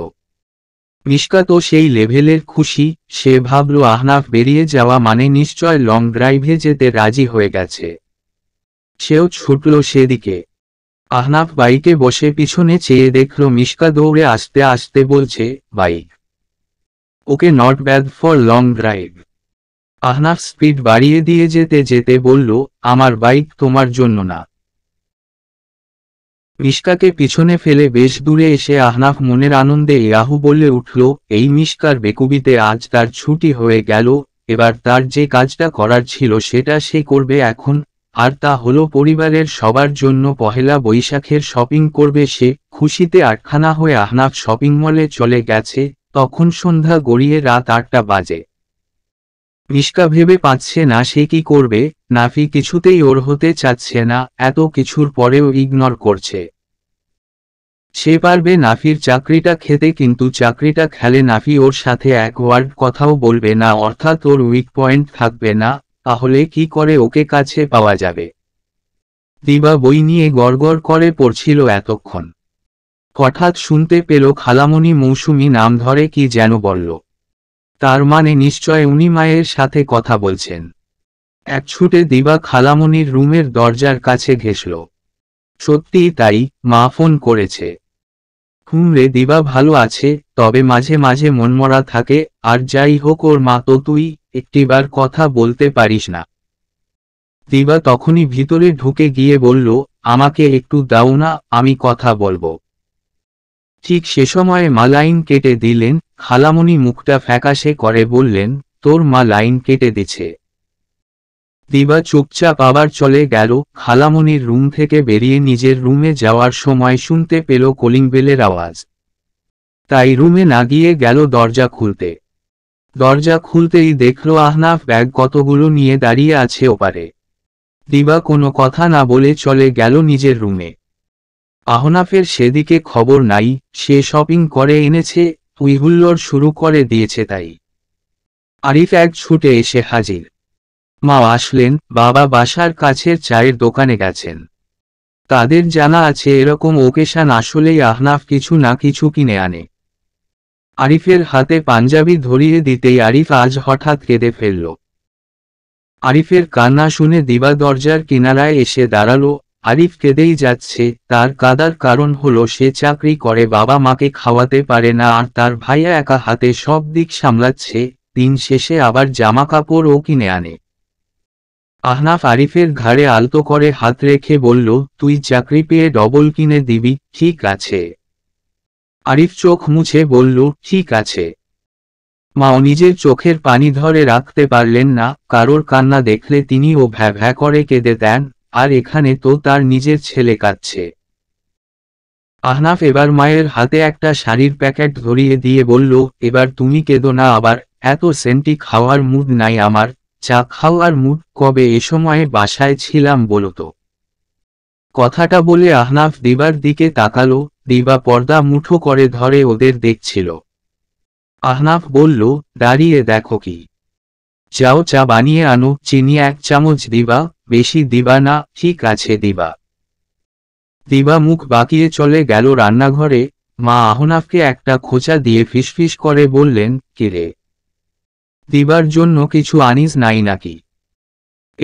মিশকা তো সেই লেভেলের খুশি সে ভাবল আহনাফ বেরিয়ে যাওয়া মানে নিশ্চয় লং ড্রাইভে যেতে রাজি হয়ে গেছে সেও ছুটল সেদিকে আহনাফ বাইকে বসে পিছনে চেয়ে দেখল মিশকা দৌড়ে আসতে আসতে বলছে bike okay not bad for long drive Ahnaf speed বাড়িয়ে দিয়ে যেতে যেতে বলল আমার বাইক তোমার জন্য না মিশকাকে পিছনে ফেলে বেশ দূরে এসে আহনাফ মনের আনন্দে ইয়াহু বলে উঠল এই মিশকার বেকুবিতে আজ তার ছুটি হয়ে গেল এবার তার যে কাজটা করার ছিল সেটা সে করবে এখন আর তা হলো পরিবারের সবার জন্য পহেলা বৈশাখের শপিং করবে সে খুশিতে আটখানা হয়ে আহনাফ শপিং মলে চলে গেছে তখন সন্ধ্যা গড়িয়ে রাত আটটা বাজে নিষ্কা ভেবে পাচ্ছে না সে কি করবে নাফি কিছুতেই ওর হতে চাচ্ছে না এত কিছুর পরেও ইগনোর করছে সে পারবে নাফির চাকরিটা খেতে কিন্তু চাকরিটা খেলে নাফি ওর সাথে এক ওয়ার্ড কথাও বলবে না অর্থাৎ ওর উইক পয়েন্ট থাকবে না তাহলে কি করে ওকে কাছে পাওয়া যাবে দিবা বই নিয়ে গড়গড় করে পড়ছিল এতক্ষণ হঠাৎ শুনতে পেল খালামণি মৌসুমি নাম ধরে কি যেন বলল তার মানে নিশ্চয় উনি মায়ের সাথে কথা বলছেন এক ছুটে দিবা খালামনির রুমের দরজার কাছে ঘেসল সত্যিই তাই মা ফোন করেছে হুমরে দিবা ভালো আছে তবে মাঝে মাঝে মনমরা থাকে আর যাই হোক ওর মা তো তুই একটিবার কথা বলতে পারিস না দিবা তখনই ভিতরে ঢুকে গিয়ে বলল আমাকে একটু দাও না আমি কথা বলবো ঠিক সে সময়ে মা লাইন কেটে দিলেন খালামণি মুখটা ফ্যাকাশে করে বললেন তোর মা লাইন কেটে দিছে দিবা চুপচাপ আবার চলে গেল খালামণির রুম থেকে বেরিয়ে নিজের রুমে যাওয়ার সময় শুনতে পেল কলিং বেলের আওয়াজ তাই রুমে না গিয়ে গেল দরজা খুলতে দরজা খুলতেই দেখল আহনাফ ব্যাগ কতগুলো নিয়ে দাঁড়িয়ে আছে ওপারে দিবা কোনো কথা না বলে চলে গেল নিজের রুমে আহনাফের সেদিকে খবর নাই সে শপিং করে এনেছে উইহুল্লোর শুরু করে দিয়েছে তাই আরিফ এক ছুটে এসে হাজির মা আসলেন বাবা বাসার কাছের চায়ের দোকানে গেছেন তাদের জানা আছে এরকম ওকেশান আসলেই আহনাফ কিছু না কিছু কিনে আনে আরিফের হাতে পাঞ্জাবি ধরিয়ে দিতেই আরিফ আজ হঠাৎ কেঁদে ফেলল আরিফের কান্না শুনে দিবা দরজার কিনারায় এসে দাঁড়ালো আরিফ কেঁদেই যাচ্ছে তার কাদার কারণ হলো সে চাকরি করে বাবা মাকে খাওয়াতে পারে না আর তার ভাইয়া একা হাতে সব দিক সামলাচ্ছে দিন শেষে আবার জামা কাপড়ও কিনে আনে আহনাফ আরিফের ঘাড়ে আলতো করে হাত রেখে বলল তুই চাকরি পেয়ে ডবল কিনে দিবি ঠিক আছে আরিফ চোখ মুছে বলল ঠিক আছে মাও নিজের চোখের পানি ধরে রাখতে পারলেন না কারোর কান্না দেখলে তিনিও ভ্যা ভ্যা করে কেঁদে দেন আর এখানে তো তার নিজের ছেলে কাঁদছে আহনাফ এবার মায়ের হাতে একটা শাড়ির প্যাকেট ধরিয়ে দিয়ে বলল এবার তুমি কেঁদো না আবার এত সেন্টি খাওয়ার মুড নাই আমার চা খাওয়ার মুড কবে এ সময়ে বাসায় ছিলাম বলতো কথাটা বলে আহনাফ দিবার দিকে তাকালো দিবা পর্দা মুঠো করে ধরে ওদের দেখছিল আহনাফ বলল দাঁড়িয়ে দেখো কি যাও চা বানিয়ে আনো চিনি এক চামচ দিবা বেশি দিবা না ঠিক আছে দিবা দিবা মুখ বাঁকিয়ে চলে গেল রান্নাঘরে মা আহনাফকে একটা খোঁচা দিয়ে ফিসফিস করে বললেন কিরে দিবার জন্য কিছু আনিস নাই নাকি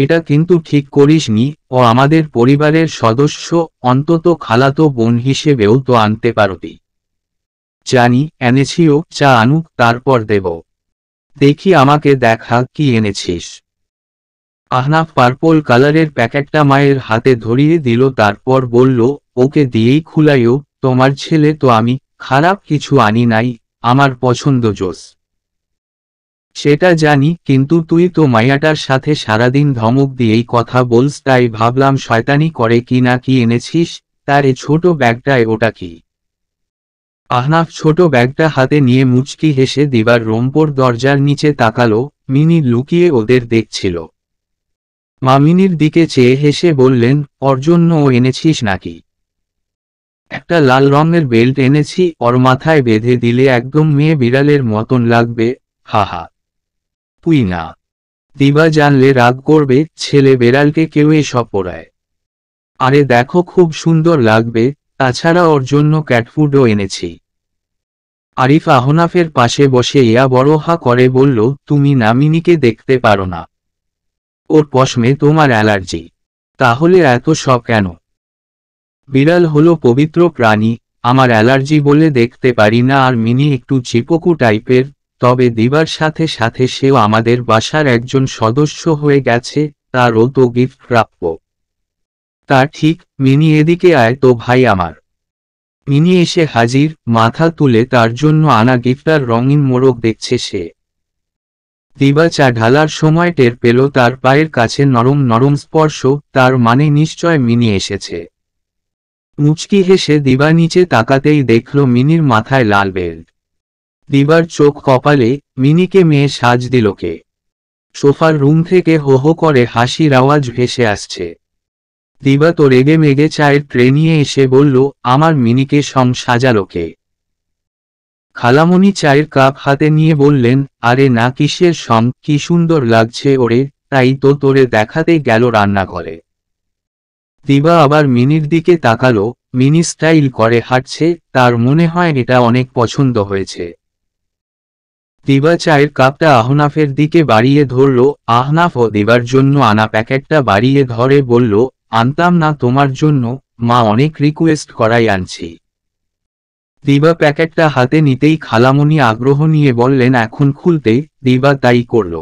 এটা কিন্তু ঠিক করিসনি ও আমাদের পরিবারের সদস্য অন্তত খালাতো বোন হিসেবেও তো আনতে পারবি জানি এনেছিও চা আনুক তারপর দেব দেখি আমাকে দেখা কি এনেছিস আহনাফ পার্পল কালারের প্যাকেটটা মায়ের হাতে ধরিয়ে দিল তারপর বলল ওকে দিয়েই খুলাইও তোমার ছেলে তো আমি খারাপ কিছু আনি নাই আমার পছন্দ জোস সেটা জানি কিন্তু তুই তো মাইয়াটার সাথে সারাদিন ধমক দিয়েই কথা বলস তাই ভাবলাম শয়তানি করে কি না কি এনেছিস তার ছোট ব্যাগটায় ওটা কি আহনাফ ছোট ব্যাগটা হাতে নিয়ে মুচকি হেসে দিবার রোম্পোর দরজার নিচে তাকালো মিনি লুকিয়ে ওদের দেখছিল মামিনির দিকে চেয়ে হেসে বললেন ও এনেছিস নাকি একটা লাল রঙের বেল্ট এনেছি ওর মাথায় বেঁধে দিলে একদম মেয়ে বিড়ালের মতন লাগবে হাহা তুই না দিবা জানলে রাগ করবে ছেলে বেড়ালকে কেউ এসব পড়ায় আরে দেখো খুব সুন্দর লাগবে তাছাড়া ওর জন্য ক্যাটফুডও এনেছি আরিফ আহনাফের পাশে বসে ইয়া বড় হা করে বলল তুমি নামিনীকে দেখতে পারো না ওর পশমে তোমার অ্যালার্জি তাহলে এত সব কেন বিড়াল হলো পবিত্র প্রাণী আমার অ্যালার্জি বলে দেখতে পারি না আর মিনি একটু চিপকু টাইপের তবে দিবার সাথে সাথে সেও আমাদের বাসার একজন সদস্য হয়ে গেছে তারও তো গিফট প্রাপ্য তা ঠিক মিনি এদিকে আয় তো ভাই আমার মিনি এসে হাজির মাথা তুলে তার জন্য আনা গিফটার রঙিন মোড়ক দেখছে সে দিবা চা ঢালার সময় টের পেল তার পায়ের কাছে নরম নরম স্পর্শ তার মানে নিশ্চয় মিনি এসেছে মুচকি হেসে দিবা নিচে তাকাতেই দেখল মিনির মাথায় লাল বেল্ট দিবার চোখ কপালে মিনিকে মেয়ে সাজ দিল কে সোফার রুম থেকে হো হো করে হাসির আওয়াজ ভেসে আসছে দিবা তো রেগে মেগে চায়ের ট্রে নিয়ে এসে বলল আমার মিনিকে সং সাজালোকে খালামণি চায়ের কাপ হাতে নিয়ে বললেন আরে না কিসের সং কি সুন্দর লাগছে ওরে তাই তো তোরে দেখাতে গেল রান্নাঘরে দিবা আবার মিনির দিকে তাকালো মিনি স্টাইল করে হাঁটছে তার মনে হয় এটা অনেক পছন্দ হয়েছে দিবা চায়ের কাপটা আহনাফের দিকে বাড়িয়ে ধরল আহনাফ ও দিবার জন্য আনা প্যাকেটটা বাড়িয়ে ধরে বলল আনতাম না তোমার জন্য মা অনেক রিকোয়েস্ট করাই আনছি দিবা প্যাকেটটা হাতে নিতেই খালামণি আগ্রহ নিয়ে বললেন এখন খুলতে দিবা তাই করল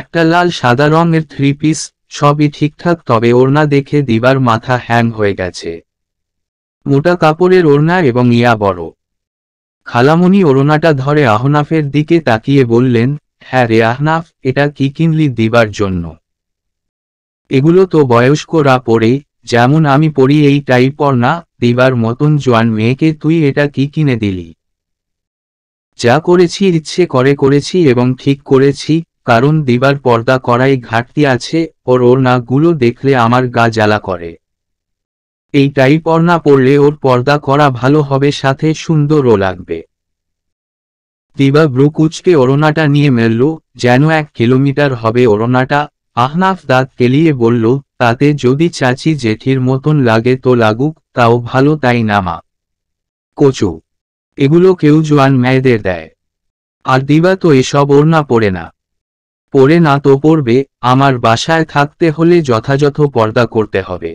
একটা লাল সাদা রঙের থ্রি পিস সবই ঠিকঠাক তবে ওড়না দেখে দিবার মাথা হ্যাং হয়ে গেছে মোটা কাপড়ের ওড়না এবং ইয়া বড় খালামণি ওড়নাটা ধরে আহনাফের দিকে তাকিয়ে বললেন হ্যাঁ রে আহনাফ এটা কি কিনলি দিবার জন্য এগুলো তো বয়স্করা পরে যেমন আমি পড়ি এই টাইপ পর না দিবার মতন জোয়ান মেয়েকে তুই এটা কি কিনে দিলি যা করেছি ইচ্ছে করে করেছি এবং ঠিক করেছি কারণ দিবার পর্দা করাই ঘাটতি আছে ওর ওড়নাগুলো দেখলে আমার গা জ্বালা করে এই টাই পর্না পরলে ওর পর্দা করা ভালো হবে সাথে সুন্দরও লাগবে দিবা ব্রুকুচকে ওড়নাটা নিয়ে মেলল যেন এক কিলোমিটার হবে ওড়নাটা আহনাফ দাঁত কেলিয়ে বলল তাতে যদি চাচি জেঠির মতন লাগে তো লাগুক তাও ভালো তাই নামা কচু এগুলো কেউ জোয়ান মেয়েদের দেয় আর দিবা তো এসব ওর না পড়ে না পড়ে না তো পড়বে আমার বাসায় থাকতে হলে যথাযথ পর্দা করতে হবে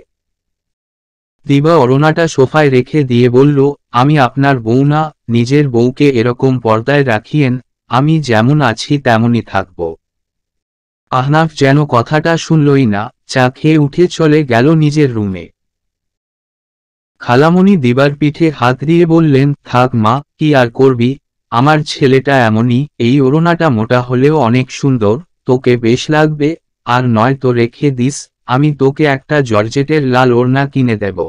দিবা অরোনাটা সোফায় রেখে দিয়ে বলল আমি আপনার বউ না নিজের বউকে এরকম পর্দায় রাখিয়েন আমি যেমন আছি তেমনই থাকবো আহনাফ যেন কথাটা শুনলই না চা খেয়ে উঠে চলে গেল নিজের রুমে খালামণি দিবার পিঠে হাত দিয়ে বললেন থাক মা কি আর করবি আমার ছেলেটা এমনই এই ওড়নাটা মোটা হলেও অনেক সুন্দর তোকে বেশ লাগবে আর নয় তো রেখে দিস আমি তোকে একটা জর্জেটের লাল ওড়না কিনে দেব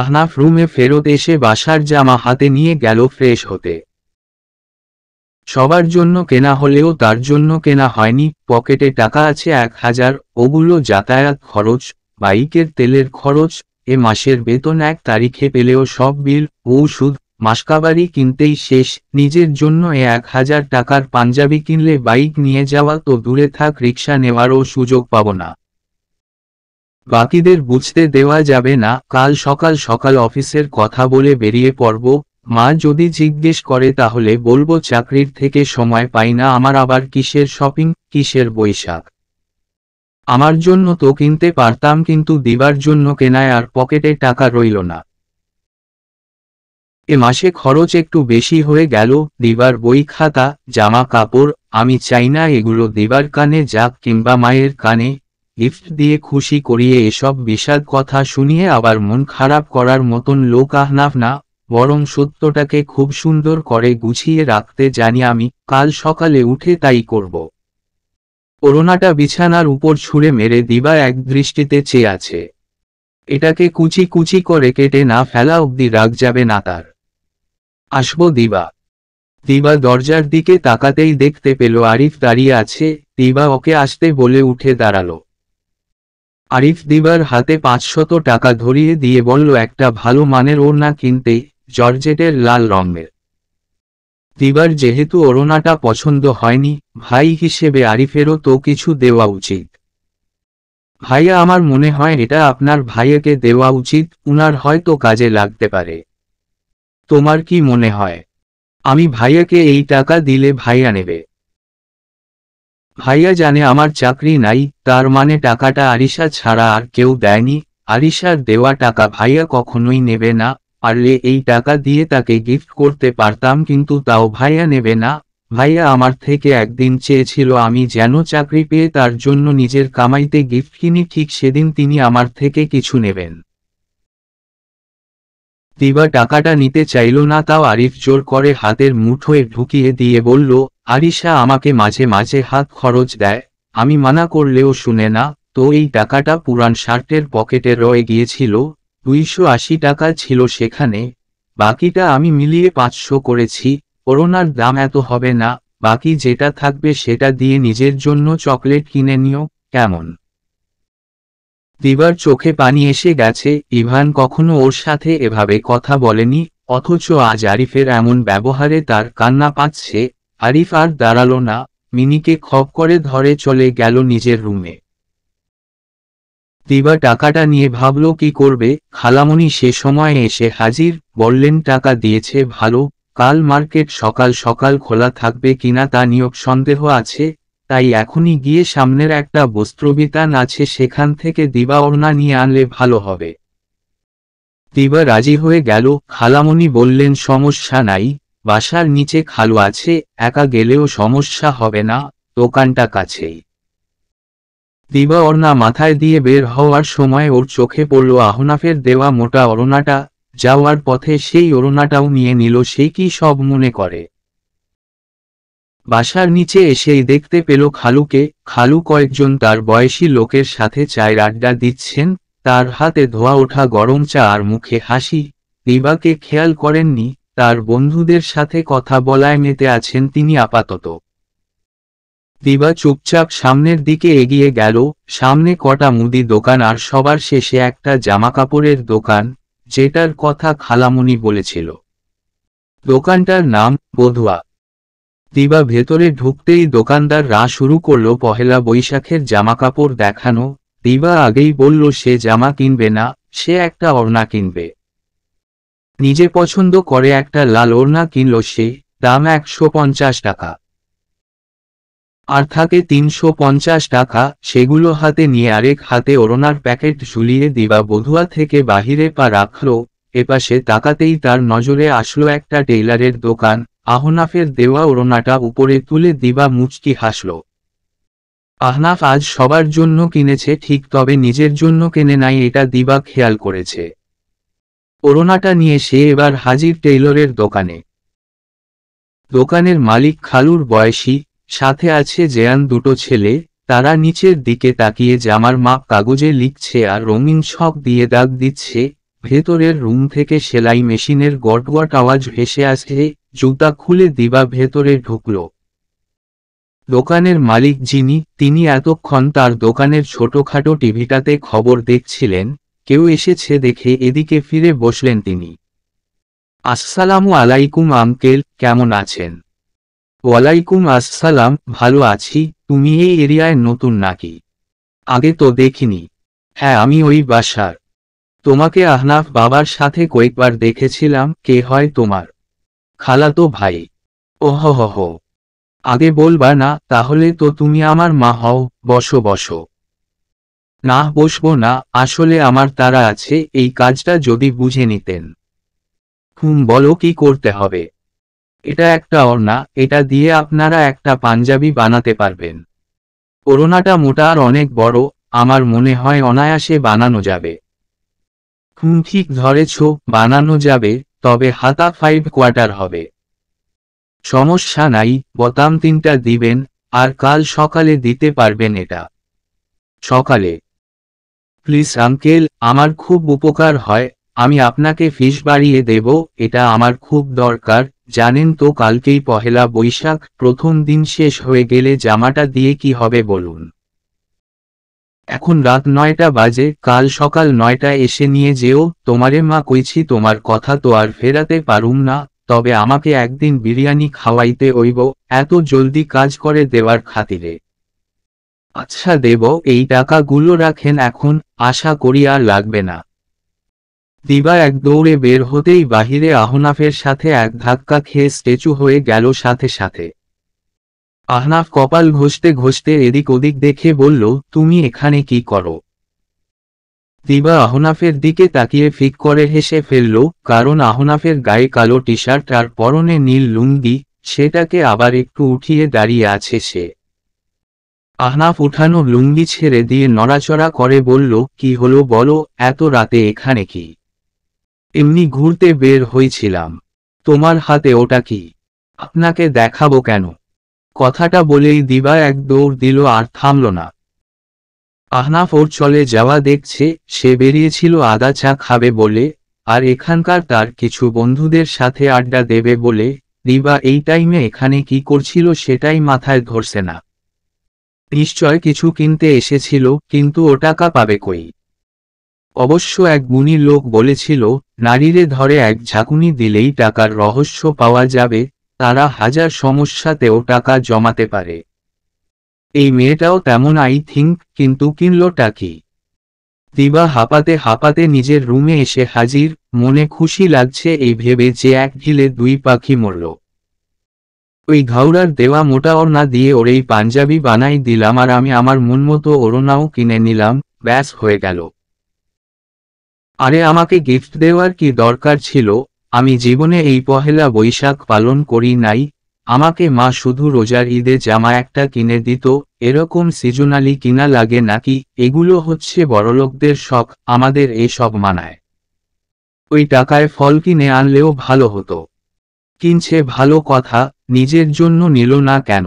আহনাফ রুমে ফেরত এসে বাসার জামা হাতে নিয়ে গেল ফ্রেশ হতে সবার জন্য কেনা হলেও তার জন্য কেনা হয়নি পকেটে টাকা আছে এক হাজার ওগুলো যাতায়াত খরচ বাইকের তেলের খরচ এ মাসের বেতন এক তারিখে পেলেও সব বিল ঔষধ মাসকাবারি কিনতেই শেষ নিজের জন্য এ এক হাজার টাকার পাঞ্জাবি কিনলে বাইক নিয়ে যাওয়া তো দূরে থাক রিক্সা নেওয়ারও সুযোগ পাব না বাকিদের বুঝতে দেওয়া যাবে না কাল সকাল সকাল অফিসের কথা বলে বেরিয়ে পড়ব মা যদি জিজ্ঞেস করে তাহলে বলবো চাকরির থেকে সময় পাই না আমার আবার কিসের শপিং কিসের বৈশাখ আমার জন্য তো কিনতে পারতাম কিন্তু দিবার জন্য কেনায় আর পকেটে টাকা রইল না এ মাসে খরচ একটু বেশি হয়ে গেল দিবার বই খাতা জামা কাপড় আমি চাই না এগুলো দিবার কানে যাক কিংবা মায়ের কানে গিফট দিয়ে খুশি করিয়ে এসব বিষাদ কথা শুনিয়ে আবার মন খারাপ করার মতন লোক আহনাফ না বরং সত্যটাকে খুব সুন্দর করে গুছিয়ে রাখতে জানি আমি কাল সকালে উঠে তাই করব করোনাটা বিছানার উপর ছুঁড়ে মেরে দিবা এক দৃষ্টিতে চেয়ে আছে এটাকে কুচি কুচি করে কেটে না ফেলা অব্দি রাগ যাবে না তার আসবো দিবা দিবা দরজার দিকে তাকাতেই দেখতে পেল আরিফ দাঁড়িয়ে আছে দিবা ওকে আসতে বলে উঠে দাঁড়ালো আরিফ দিবার হাতে পাঁচশত টাকা ধরিয়ে দিয়ে বলল একটা ভালো মানের না কিনতে জর্জেটের লাল রঙের দিবার যেহেতু ওড়নাটা পছন্দ হয়নি ভাই হিসেবে আরিফেরও তো কিছু দেওয়া উচিত ভাইয়া আমার মনে হয় এটা আপনার ভাইয়াকে দেওয়া উচিত উনার হয়তো কাজে লাগতে পারে তোমার কি মনে হয় আমি ভাইয়াকে এই টাকা দিলে ভাইয়া নেবে ভাইয়া জানে আমার চাকরি নাই তার মানে টাকাটা আরিশা ছাড়া আর কেউ দেয়নি আরিশার দেওয়া টাকা ভাইয়া কখনোই নেবে না পারলে এই টাকা দিয়ে তাকে গিফট করতে পারতাম কিন্তু তাও ভাইয়া নেবে না ভাইয়া আমার থেকে একদিন চেয়েছিল আমি যেন চাকরি পেয়ে তার জন্য নিজের কামাইতে গিফট কিনি ঠিক সেদিন তিনি আমার থেকে কিছু নেবেন দিবা টাকাটা নিতে চাইল না তাও আরিফ জোর করে হাতের মুঠোয় ঢুকিয়ে দিয়ে বলল আরিশা আমাকে মাঝে মাঝে হাত খরচ দেয় আমি মানা করলেও শুনে না তো এই টাকাটা পুরান শার্টের পকেটে রয়ে গিয়েছিল দুইশো আশি টাকা ছিল সেখানে বাকিটা আমি মিলিয়ে পাঁচশো করেছি করোনার দাম এত হবে না বাকি যেটা থাকবে সেটা দিয়ে নিজের জন্য চকলেট কিনে নিও কেমন দিবার চোখে পানি এসে গেছে ইভান কখনো ওর সাথে এভাবে কথা বলেনি অথচ আজ আরিফের এমন ব্যবহারে তার কান্না পাচ্ছে আরিফ আর দাঁড়ালো না মিনিকে খপ করে ধরে চলে গেল নিজের রুমে দিবা টাকাটা নিয়ে ভাবল কি করবে খালামণি সে সময় এসে হাজির বললেন টাকা দিয়েছে ভালো কাল মার্কেট সকাল সকাল খোলা থাকবে কিনা তা নিয়োগ সন্দেহ আছে তাই এখনই গিয়ে সামনের একটা বস্ত্রবিতান আছে সেখান থেকে দিবা ওড়না নিয়ে আনলে ভালো হবে দিবা রাজি হয়ে গেল খালামণি বললেন সমস্যা নাই বাসার নিচে খালু আছে একা গেলেও সমস্যা হবে না দোকানটা কাছেই দিবা অরনা মাথায় দিয়ে বের হওয়ার সময় ওর চোখে পড়ল আহনাফের দেওয়া মোটা অরনাটা যাওয়ার পথে সেই অরনাটাও নিয়ে নিল সে কি সব মনে করে বাসার নিচে এসেই দেখতে পেল খালুকে খালু কয়েকজন তার বয়সী লোকের সাথে চায়ের আড্ডা দিচ্ছেন তার হাতে ধোয়া ওঠা গরম চা আর মুখে হাসি দিবাকে খেয়াল করেননি তার বন্ধুদের সাথে কথা বলায় মেতে আছেন তিনি আপাতত দিবা চুপচাপ সামনের দিকে এগিয়ে গেল সামনে কটা মুদি দোকান আর সবার শেষে একটা জামাকাপড়ের দোকান যেটার কথা খালামুনি বলেছিল দোকানটার নাম বধুয়া দিবা ভেতরে ঢুকতেই দোকানদার রা শুরু করলো পহেলা বৈশাখের জামাকাপড় দেখানো দিবা আগেই বলল সে জামা কিনবে না সে একটা ওড়না কিনবে নিজে পছন্দ করে একটা লাল ওড়না কিনল সে দাম একশো পঞ্চাশ টাকা আর থাকে তিনশো পঞ্চাশ টাকা সেগুলো হাতে নিয়ে আরেক হাতে ওরনার প্যাকেট ঝুলিয়ে দিবা বধুয়া থেকে বাহিরে পা রাখল এপাশে তাকাতেই তার নজরে আসলো একটা টেইলারের দোকান আহনাফের দেওয়া ওড়নাটা উপরে তুলে দিবা মুচকি হাসল আহনাফ আজ সবার জন্য কিনেছে ঠিক তবে নিজের জন্য কেনে নাই এটা দিবা খেয়াল করেছে ওড়নাটা নিয়ে সে এবার হাজির টেইলরের দোকানে দোকানের মালিক খালুর বয়সী সাথে আছে জেয়ান দুটো ছেলে তারা নিচের দিকে তাকিয়ে জামার মাপ কাগজে লিখছে আর রঙিন শক দিয়ে দাগ দিচ্ছে ভেতরের রুম থেকে সেলাই মেশিনের গটগট আওয়াজ ভেসে আসে জুতা খুলে দিবা ভেতরে ঢুকল দোকানের মালিক যিনি তিনি এতক্ষণ তার দোকানের ছোটখাটো টিভিটাতে খবর দেখছিলেন কেউ এসেছে দেখে এদিকে ফিরে বসলেন তিনি আসসালামু আলাইকুম আঙ্কেল কেমন আছেন ওয়ালাইকুম আসসালাম ভালো আছি তুমি এই এরিয়ায় নতুন নাকি আগে তো দেখিনি হ্যাঁ আমি ওই বাসার তোমাকে আহনাফ বাবার সাথে কয়েকবার দেখেছিলাম কে হয় তোমার খালা তো ভাই ওহ হ আগে বলবা না তাহলে তো তুমি আমার মা হও বসো বসো না বসবো না আসলে আমার তারা আছে এই কাজটা যদি বুঝে নিতেন হুম বলো কি করতে হবে এটা একটা ওড়না এটা দিয়ে আপনারা একটা পাঞ্জাবি বানাতে পারবেন করোনাটা মোটা আর অনেক বড় আমার মনে হয় অনায়াসে বানানো যাবে হুম ঠিক ধরেছ বানানো যাবে তবে হাতা ফাইভ কোয়ার্টার হবে সমস্যা নাই বোতাম তিনটা দিবেন আর কাল সকালে দিতে পারবেন এটা সকালে প্লিজ আঙ্কেল আমার খুব উপকার হয় আমি আপনাকে ফিস বাড়িয়ে দেব এটা আমার খুব দরকার জানেন তো কালকেই পহেলা বৈশাখ প্রথম দিন শেষ হয়ে গেলে জামাটা দিয়ে কি হবে বলুন এখন রাত নয়টা বাজে কাল সকাল নয়টা এসে নিয়ে যেও তোমারে মা কইছি তোমার কথা তো আর ফেরাতে পারুম না তবে আমাকে একদিন বিরিয়ানি খাওয়াইতে হইব এত জলদি কাজ করে দেওয়ার খাতিরে আচ্ছা দেব এই টাকাগুলো রাখেন এখন আশা করি আর লাগবে না দিবা এক দৌড়ে বের হতেই বাহিরে আহনাফের সাথে এক ধাক্কা খেয়ে স্ট্যাচু হয়ে গেল সাথে সাথে আহনাফ কপাল ঘষতে ঘষতে এদিক ওদিক দেখে বলল তুমি এখানে কি করো দিবা আহনাফের দিকে তাকিয়ে ফিক করে হেসে ফেলল কারণ আহনাফের গায়ে কালো টি শার্ট আর পরনে নীল লুঙ্গি সেটাকে আবার একটু উঠিয়ে দাঁড়িয়ে আছে সে আহনাফ উঠানো লুঙ্গি ছেড়ে দিয়ে নড়াচড়া করে বলল কি হলো বলো এত রাতে এখানে কি এমনি ঘুরতে বের হয়েছিলাম তোমার হাতে ওটা কি আপনাকে দেখাবো কেন কথাটা বলেই দিবা এক দৌড় দিল আর থামল না আহনাফ ওর চলে যাওয়া দেখছে সে বেরিয়েছিল আদা চা খাবে বলে আর এখানকার তার কিছু বন্ধুদের সাথে আড্ডা দেবে বলে দিবা এই টাইমে এখানে কি করছিল সেটাই মাথায় ধরছে না নিশ্চয় কিছু কিনতে এসেছিল কিন্তু ও টাকা পাবে কই অবশ্য এক গুণী লোক বলেছিল নারীরে ধরে এক ঝাঁকুনি দিলেই টাকার রহস্য পাওয়া যাবে তারা হাজার সমস্যাতেও টাকা জমাতে পারে এই মেয়েটাও তেমন আই থিঙ্ক কিন্তু কিনলোটা কি দিবা হাঁপাতে হাঁপাতে নিজের রুমে এসে হাজির মনে খুশি লাগছে এই ভেবে যে এক ঢিলে দুই পাখি মরল ওই ঘাউরার দেওয়া মোটা ওড়না দিয়ে ওর এই পাঞ্জাবি বানাই দিলাম আর আমি আমার মন মতো ওড়নাও কিনে নিলাম ব্যাস হয়ে গেল আরে আমাকে গিফট দেওয়ার কি দরকার ছিল আমি জীবনে এই পহেলা বৈশাখ পালন করি নাই আমাকে মা শুধু রোজার ঈদে জামা একটা কিনে দিত এরকম সিজনালি কিনা লাগে নাকি এগুলো হচ্ছে বড়লোকদের শখ আমাদের এসব মানায় ওই টাকায় ফল কিনে আনলেও ভালো হতো কিনছে ভালো কথা নিজের জন্য নিল না কেন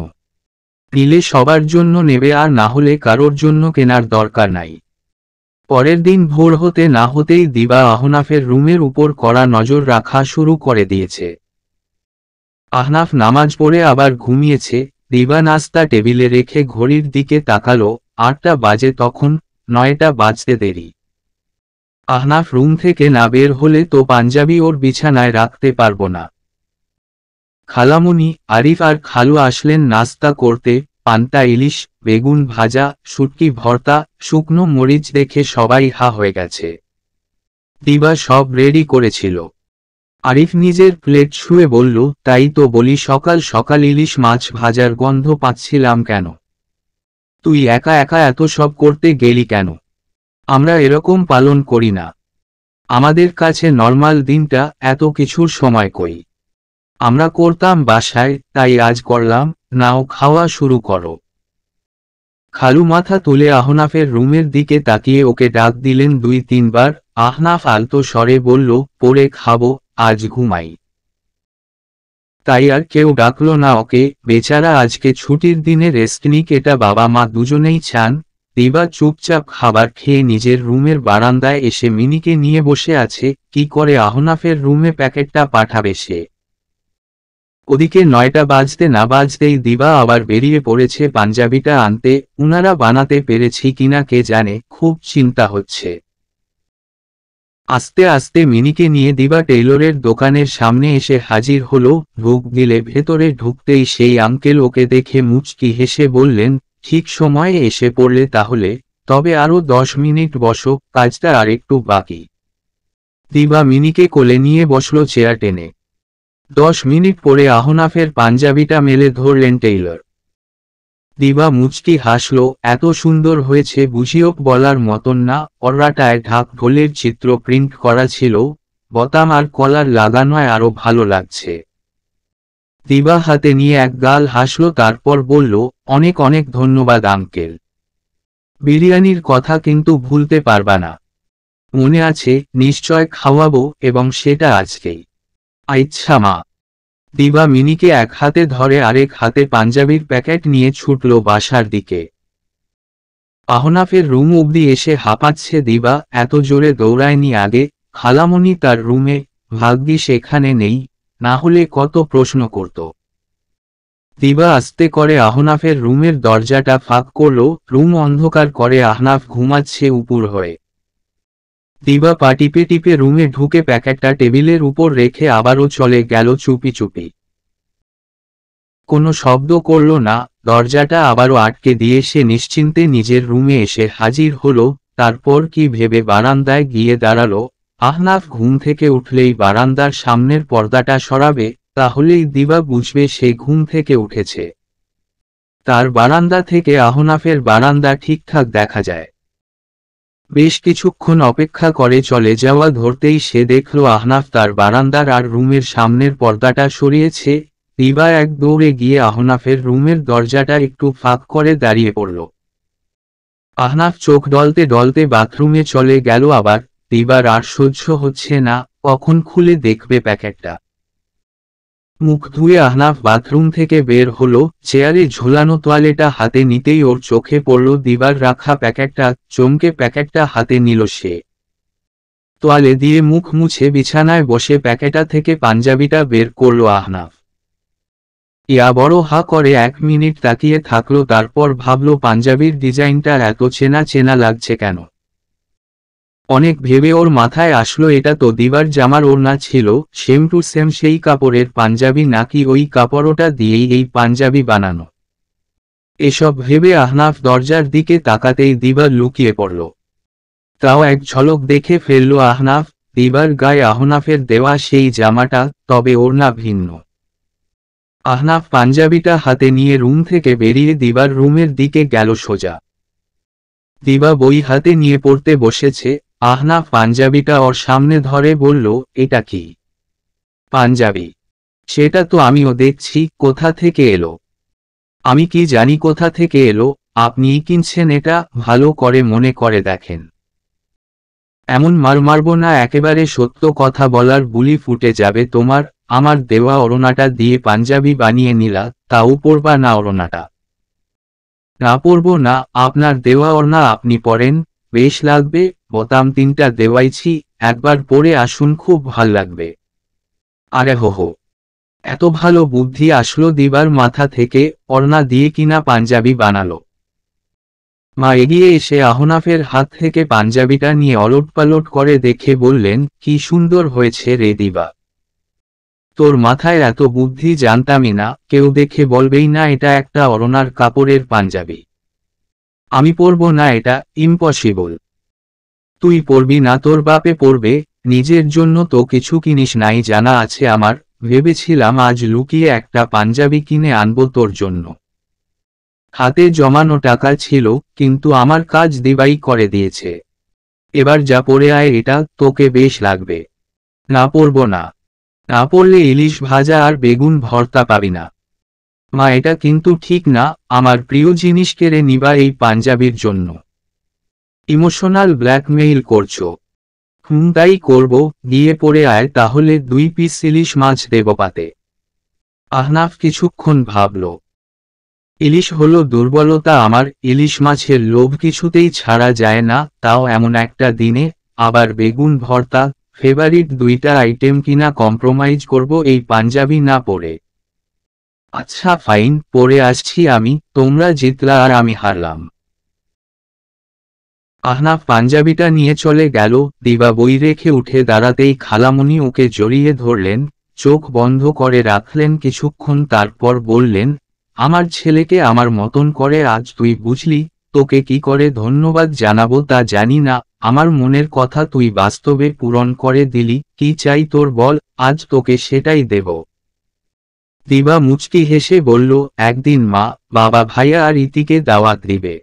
নিলে সবার জন্য নেবে আর না হলে কারোর জন্য কেনার দরকার নাই পরের দিন ভোর হতে না হতেই দিবা আহনাফের রুমের উপর করা নজর রাখা শুরু করে দিয়েছে আহনাফ নামাজ পড়ে আবার ঘুমিয়েছে দিবা নাস্তা টেবিলে রেখে ঘড়ির দিকে তাকালো আটটা বাজে তখন নয়টা বাজতে দেরি আহনাফ রুম থেকে না বের হলে তো পাঞ্জাবি ওর বিছানায় রাখতে পারবো না খালামুনি আরিফ আর খালু আসলেন নাস্তা করতে পান্তা ইলিশ বেগুন ভাজা শুটকি ভর্তা শুকনো মরিচ দেখে সবাই হা হয়ে গেছে দিবা সব রেডি করেছিল আরিফ নিজের প্লেট শুয়ে বলল তাই তো বলি সকাল সকাল ইলিশ মাছ ভাজার গন্ধ পাচ্ছিলাম কেন তুই একা একা এত সব করতে গেলি কেন আমরা এরকম পালন করি না আমাদের কাছে নর্মাল দিনটা এত কিছুর সময় কই আমরা করতাম বাসায় তাই আজ করলাম নাও খাওয়া শুরু করো খালু মাথা তুলে আহনাফের রুমের দিকে তাকিয়ে ওকে ডাক দিলেন দুই তিনবার আহনাফ আলতো স্বরে বলল পরে খাবো আজ ঘুমাই তাই আর কেউ ডাকল না ওকে বেচারা আজকে ছুটির দিনে রেস্ট নিক এটা বাবা মা দুজনেই চান দিবা চুপচাপ খাবার খেয়ে নিজের রুমের বারান্দায় এসে মিনিকে নিয়ে বসে আছে কি করে আহনাফের রুমে প্যাকেটটা পাঠাবে সে ওদিকে নয়টা বাজতে না বাজতেই দিবা আবার বেরিয়ে পড়েছে পাঞ্জাবিটা আনতে উনারা বানাতে পেরেছি কিনা কে জানে খুব চিন্তা হচ্ছে আস্তে আস্তে মিনিকে নিয়ে দিবা টেইলরের দোকানের সামনে এসে হাজির হলো ঢুক দিলে ভেতরে ঢুকতেই সেই আঙ্কেল ওকে দেখে মুচকি হেসে বললেন ঠিক সময়ে এসে পড়লে তাহলে তবে আরও দশ মিনিট বসো কাজটা আর একটু বাকি দিবা মিনিকে কোলে নিয়ে বসলো চেয়ার টেনে দশ মিনিট পরে আহনাফের পাঞ্জাবিটা মেলে ধরলেন টেইলর দিবা মুচকি হাসল এত সুন্দর হয়েছে বুঝিও বলার মতন না অর্রাটায় ঢাক ঢোলের চিত্র প্রিন্ট করা ছিল বতাম আর কলার লাগানোয় আরও ভালো লাগছে দিবা হাতে নিয়ে এক গাল হাসল তারপর বলল অনেক অনেক ধন্যবাদ আঙ্কেল বিরিয়ানির কথা কিন্তু ভুলতে পারবা না মনে আছে নিশ্চয় খাওয়াবো এবং সেটা আজকেই আইচ্ছামা দিবা মিনিকে এক হাতে ধরে আরেক হাতে পাঞ্জাবির প্যাকেট নিয়ে ছুটল বাসার দিকে আহনাফের রুম অবধি এসে হাঁপাচ্ছে দিবা এত জোরে দৌড়ায়নি আগে খালামণি তার রুমে ভাগ্যি সেখানে নেই না হলে কত প্রশ্ন করত দিবা আস্তে করে আহনাফের রুমের দরজাটা ফাঁক করল রুম অন্ধকার করে আহনাফ ঘুমাচ্ছে উপুর হয়ে দিবা পা টিপে টিপে রুমে ঢুকে প্যাকেটটা টেবিলের উপর রেখে আবারও চলে গেল চুপি চুপি কোনো শব্দ করল না দরজাটা আবারও আটকে দিয়ে সে নিশ্চিন্তে নিজের রুমে এসে হাজির হল তারপর কি ভেবে বারান্দায় গিয়ে দাঁড়ালো আহনাফ ঘুম থেকে উঠলেই বারান্দার সামনের পর্দাটা সরাবে তাহলেই দিবা বুঝবে সে ঘুম থেকে উঠেছে তার বারান্দা থেকে আহনাফের বারান্দা ঠিকঠাক দেখা যায় বেশ কিছুক্ষণ অপেক্ষা করে চলে যাওয়া ধরতেই সে দেখল আহনাফ তার বারান্দার আর রুমের সামনের পর্দাটা সরিয়েছে দিবা এক দৌড়ে গিয়ে আহনাফের রুমের দরজাটা একটু ফাঁক করে দাঁড়িয়ে পড়ল আহনাফ চোখ ডলতে ডলতে বাথরুমে চলে গেল আবার দিবার আর সহ্য হচ্ছে না কখন খুলে দেখবে প্যাকেটটা মুখ ধুয়ে আহনাফ বাথরুম থেকে বের হলো চেয়ারে ঝোলানো তোয়ালেটা হাতে নিতেই ওর চোখে পড়ল দিবার রাখা প্যাকেটটা চমকে প্যাকেটটা হাতে নিল সে তোয়ালে দিয়ে মুখ মুছে বিছানায় বসে প্যাকেটা থেকে পাঞ্জাবিটা বের করল আহনাফ ইয়া বড় হা করে এক মিনিট তাকিয়ে থাকলো তারপর ভাবল পাঞ্জাবির ডিজাইনটা এত চেনা চেনা লাগছে কেন অনেক ভেবে ওর মাথায় আসলো এটা তো দিবার জামার ওড়না ছিল সেম টু সেম সেই কাপড়ের পাঞ্জাবি নাকি ওই কাপড়টা দিয়েই এই পাঞ্জাবি বানানো এসব ভেবে আহনাফ দরজার দিকে তাকাতেই দিবার লুকিয়ে পড়ল তাও এক ঝলক দেখে ফেলল আহনাফ দিবার গায়ে আহনাফের দেওয়া সেই জামাটা তবে ওড়না ভিন্ন আহনাফ পাঞ্জাবিটা হাতে নিয়ে রুম থেকে বেরিয়ে দিবার রুমের দিকে গেল সোজা দিবা বই হাতে নিয়ে পড়তে বসেছে আহনা পাঞ্জাবিটা ওর সামনে ধরে বলল এটা কি পাঞ্জাবি সেটা তো আমিও দেখছি কোথা থেকে এলো আমি কি জানি কোথা থেকে এলো আপনি কিনছেন এটা ভালো করে মনে করে দেখেন এমন মার মারব না একেবারে সত্য কথা বলার বুলি ফুটে যাবে তোমার আমার দেওয়া অরোনাটা দিয়ে পাঞ্জাবি বানিয়ে নিলা তাও পড়বা না অরোনাটা না পড়ব না আপনার দেওয়া অরনা আপনি পরেন বেশ লাগবে বোতাম তিনটা দেওয়াইছি একবার পরে আসুন খুব ভাল লাগবে আরে হো হো এত ভালো বুদ্ধি আসলো দিবার মাথা থেকে অর্ণা দিয়ে কিনা পাঞ্জাবি বানালো মা এগিয়ে এসে আহনাফের হাত থেকে পাঞ্জাবিটা নিয়ে অলট পালট করে দেখে বললেন কি সুন্দর হয়েছে রে দিবা তোর মাথায় এত বুদ্ধি জানতামই না কেউ দেখে বলবেই না এটা একটা অরণার কাপড়ের পাঞ্জাবি আমি পড়ব না এটা ইম্পসিবল তুই পড়বি না তোর বাপে পড়বে নিজের জন্য তো কিছু কিনিস নাই জানা আছে আমার ভেবেছিলাম আজ লুকিয়ে একটা পাঞ্জাবি কিনে আনব তোর জন্য হাতে জমানো টাকা ছিল কিন্তু আমার কাজ দিবাই করে দিয়েছে এবার যা পড়ে আয় এটা তোকে বেশ লাগবে না পড়ব না না পড়লে ইলিশ ভাজা আর বেগুন ভর্তা পাবি না মা এটা কিন্তু ঠিক না আমার প্রিয় জিনিস কেড়ে নিবা এই পাঞ্জাবির জন্য ইমোশনাল ব্ল্যাকমেইল করছো হুম তাই করবো গিয়ে পড়ে আয় তাহলে দুই পিস ইলিশ মাছ দেব পাতে আহনাফ কিছুক্ষণ ভাবল ইলিশ হলো দুর্বলতা আমার ইলিশ মাছের লোভ কিছুতেই ছাড়া যায় না তাও এমন একটা দিনে আবার বেগুন ভর্তা ফেভারিট দুইটা আইটেম কিনা কম্প্রোমাইজ করব এই পাঞ্জাবি না পড়ে আচ্ছা ফাইন পরে আসছি আমি তোমরা জিতলা আর আমি হারলাম আহনা পাঞ্জাবিটা নিয়ে চলে গেল দিবা বই রেখে উঠে দাঁড়াতেই খালামুনি ওকে জড়িয়ে ধরলেন চোখ বন্ধ করে রাখলেন কিছুক্ষণ তারপর বললেন আমার ছেলেকে আমার মতন করে আজ তুই বুঝলি তোকে কি করে ধন্যবাদ জানাবো তা জানি না আমার মনের কথা তুই বাস্তবে পূরণ করে দিলি কি চাই তোর বল আজ তোকে সেটাই দেব দিবা মুচকি হেসে বলল একদিন মা বাবা ভাইয়া আর ইতিকে দাওয়াত দিবে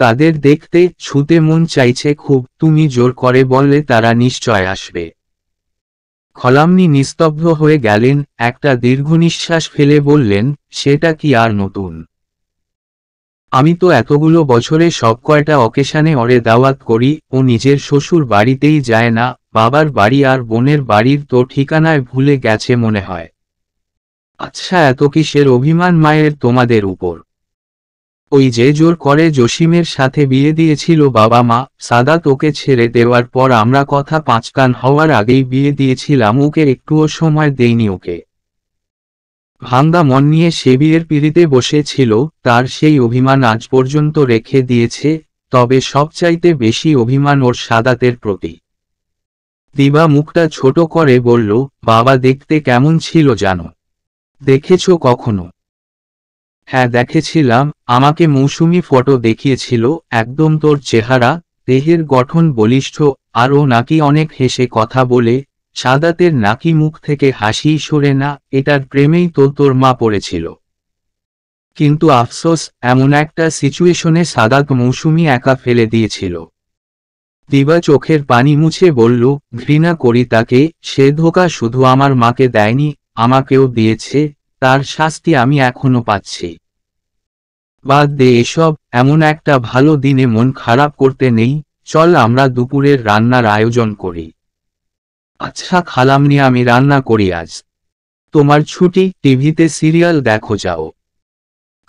তাদের দেখতে ছুতে মন চাইছে খুব তুমি জোর করে বললে তারা নিশ্চয় আসবে খলামনি নিস্তব্ধ হয়ে গেলেন একটা দীর্ঘনিশ্বাস ফেলে বললেন সেটা কি আর নতুন আমি তো এতগুলো বছরে সব কয়টা অকেশানে অরে দাওয়াত করি ও নিজের শ্বশুর বাড়িতেই যায় না বাবার বাড়ি আর বোনের বাড়ির তো ঠিকানায় ভুলে গেছে মনে হয় আচ্ছা এত কিসের অভিমান মায়ের তোমাদের উপর ওই যে জোর করে জসিমের সাথে বিয়ে দিয়েছিল বাবা মা সাদা তোকে ছেড়ে দেওয়ার পর আমরা কথা পাঁচকান হওয়ার আগেই বিয়ে দিয়েছিলাম ওকে একটুও সময় দেইনি ওকে ভাঙ্গা মন নিয়ে সে বিয়ের পিড়িতে বসেছিল তার সেই অভিমান আজ পর্যন্ত রেখে দিয়েছে তবে সবচাইতে বেশি অভিমান ওর সাদাতের প্রতি দিবা মুখটা ছোট করে বলল বাবা দেখতে কেমন ছিল জানো দেখেছ কখনো হ্যাঁ দেখেছিলাম আমাকে মৌসুমি ফটো দেখিয়েছিল একদম তোর চেহারা দেহের গঠন বলিষ্ঠ আরও নাকি অনেক হেসে কথা বলে সাদাতের নাকি মুখ থেকে হাসি সরে না এটার প্রেমেই তো তোর মা পড়েছিল কিন্তু আফসোস এমন একটা সিচুয়েশনে সাদাত মৌসুমি একা ফেলে দিয়েছিল দিবা চোখের পানি মুছে বলল ঘৃণা করি তাকে সে ধোকা শুধু আমার মাকে দেয়নি আমাকেও দিয়েছে তার শাস্তি আমি এখনো পাচ্ছি বাদ দে এসব এমন একটা ভালো দিনে মন খারাপ করতে নেই চল আমরা দুপুরের রান্নার আয়োজন করি আচ্ছা খালামনি আমি রান্না করি আজ তোমার ছুটি টিভিতে সিরিয়াল দেখো যাও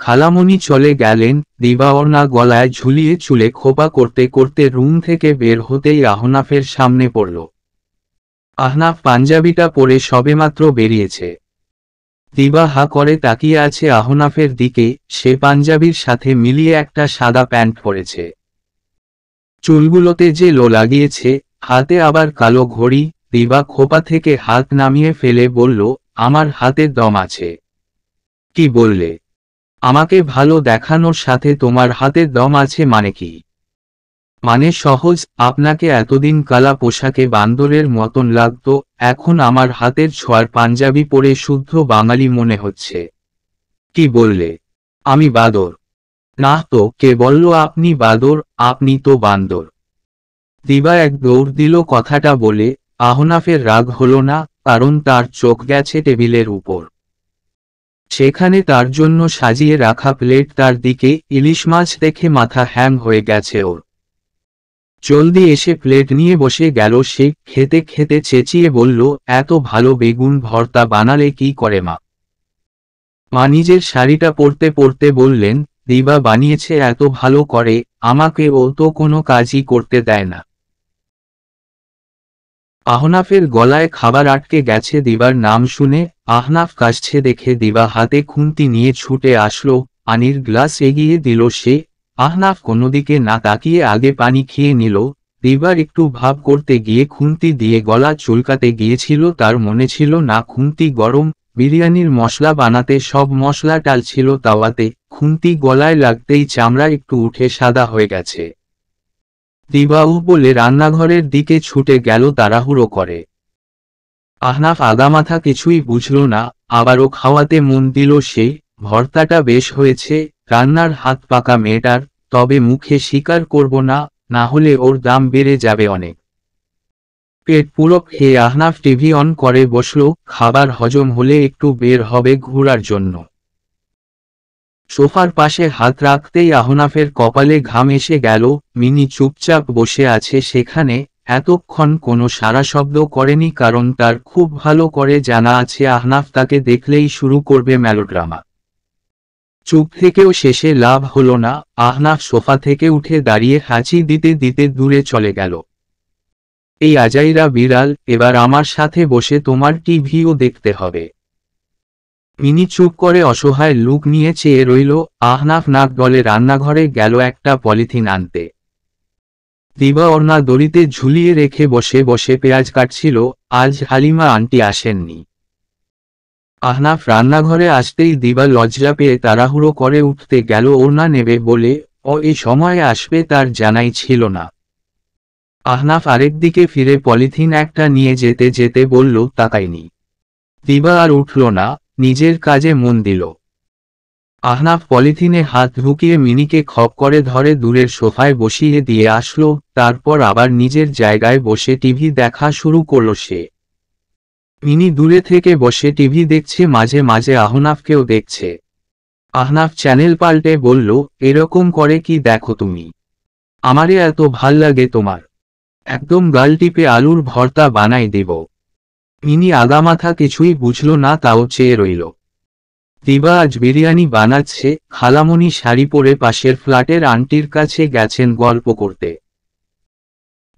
খালামনি চলে গেলেন দিবাওনা গলায় ঝুলিয়ে চুলে খোপা করতে করতে রুম থেকে বের হতেই রাহনাফের সামনে পড়ল আহনাফ পাঞ্জাবিটা পরে সবেমাত্র বেরিয়েছে দিবা হা করে তাকিয়ে আছে আহনাফের দিকে সে পাঞ্জাবির সাথে মিলিয়ে একটা সাদা প্যান্ট পরেছে চুলগুলোতে যে লো লাগিয়েছে হাতে আবার কালো ঘড়ি দিবা খোপা থেকে হাত নামিয়ে ফেলে বলল আমার হাতে দম আছে কি বললে আমাকে ভালো দেখানোর সাথে তোমার হাতে দম আছে মানে কি মানে সহজ আপনাকে এতদিন কালা পোশাকে বান্দরের মতন লাগত এখন আমার হাতের ছোয়ার পাঞ্জাবি পরে শুদ্ধ বাঙালি মনে হচ্ছে কি বললে আমি বাদর না তো কে বলল আপনি বাদর আপনি তো বান্দর দিবা এক দৌড় দিল কথাটা বলে আহনাফের রাগ হল না কারণ তার চোখ গেছে টেবিলের উপর সেখানে তার জন্য সাজিয়ে রাখা প্লেট তার দিকে ইলিশ মাছ দেখে মাথা হ্যাং হয়ে গেছে ওর জলদি এসে প্লেট নিয়ে বসে গেল সে খেতে খেতে চেঁচিয়ে বলল এত ভালো বেগুন ভর্তা বানালে কি করে মা মা নিজের শাড়িটা পরতে পরতে বললেন দিবা বানিয়েছে এত ভালো করে আমাকে ও তো কোনো কাজই করতে দেয় না আহনাফের গলায় খাবার আটকে গেছে দিবার নাম শুনে আহনাফ কাছছে দেখে দিবা হাতে খুন্তি নিয়ে ছুটে আসলো আনির গ্লাস এগিয়ে দিল সে আহনাফ কোনোদিকে না তাকিয়ে আগে পানি খেয়ে নিল এবার একটু ভাব করতে গিয়ে খুন্তি দিয়ে গলা চুলকাতে গিয়েছিল তার মনে ছিল না খুন্তি গরম বিরিয়ানির মশলা বানাতে সব মশলা ছিল তাওয়াতে খুন্তি গলায় লাগতেই চামড়া একটু উঠে সাদা হয়ে গেছে দিবাউ বলে রান্নাঘরের দিকে ছুটে গেল তাড়াহুড়ো করে আহনাফ আদামাথা কিছুই বুঝল না আবারও খাওয়াতে মন দিল সে ভর্তাটা বেশ হয়েছে রান্নার হাত পাকা মেয়েটার তবে মুখে স্বীকার করব না না হলে ওর দাম বেড়ে যাবে অনেক পেট পুরো খেয়ে আহনাফ টিভি অন করে বসল খাবার হজম হলে একটু বের হবে ঘোরার জন্য সোফার পাশে হাত রাখতেই আহনাফের কপালে ঘাম এসে গেল মিনি চুপচাপ বসে আছে সেখানে এতক্ষণ কোনো সারা শব্দ করেনি কারণ তার খুব ভালো করে জানা আছে আহনাফ তাকে দেখলেই শুরু করবে ম্যালোড্রামা চুপ থেকেও শেষে লাভ হল না আহনাফ সোফা থেকে উঠে দাঁড়িয়ে হাঁচি দিতে দিতে দূরে চলে গেল এই আজাইরা বিড়াল এবার আমার সাথে বসে তোমার টিভিও দেখতে হবে মিনি চুপ করে অসহায় লুক নিয়ে চেয়ে রইল আহনাফ নাক গলে রান্নাঘরে গেল একটা পলিথিন আনতে দিবা অর্ণা দড়িতে ঝুলিয়ে রেখে বসে বসে পেঁয়াজ কাটছিল আজ হালিমা আন্টি আসেননি আহনাফ রান্নাঘরে আসতেই দিবা লজ্জা পেয়ে তাড়াহুড়ো করে উঠতে গেল ওরনা নেবে বলে ও এ সময়ে আসবে তার জানাই ছিল না আহনাফ আরেকদিকে ফিরে পলিথিন একটা নিয়ে যেতে যেতে বলল তাকাইনি দিবা আর উঠল না নিজের কাজে মন দিল আহনাফ পলিথিনে হাত ঢুকিয়ে মিনিকে খপ করে ধরে দূরের সোফায় বসিয়ে দিয়ে আসলো তারপর আবার নিজের জায়গায় বসে টিভি দেখা শুরু করল সে মিনি দূরে থেকে বসে টিভি দেখছে মাঝে মাঝে আহনাফকেও দেখছে আহনাফ চ্যানেল পাল্টে বলল এরকম করে কি দেখো তুমি আমারে এত ভাল লাগে তোমার একদম গাল টিপে আলুর ভর্তা বানাই দেব মিনি আগামাথা কিছুই বুঝল না তাও চেয়ে রইল দিবা আজ বিরিয়ানি বানাচ্ছে খালামণি শাড়ি পরে পাশের ফ্ল্যাটের আন্টির কাছে গেছেন গল্প করতে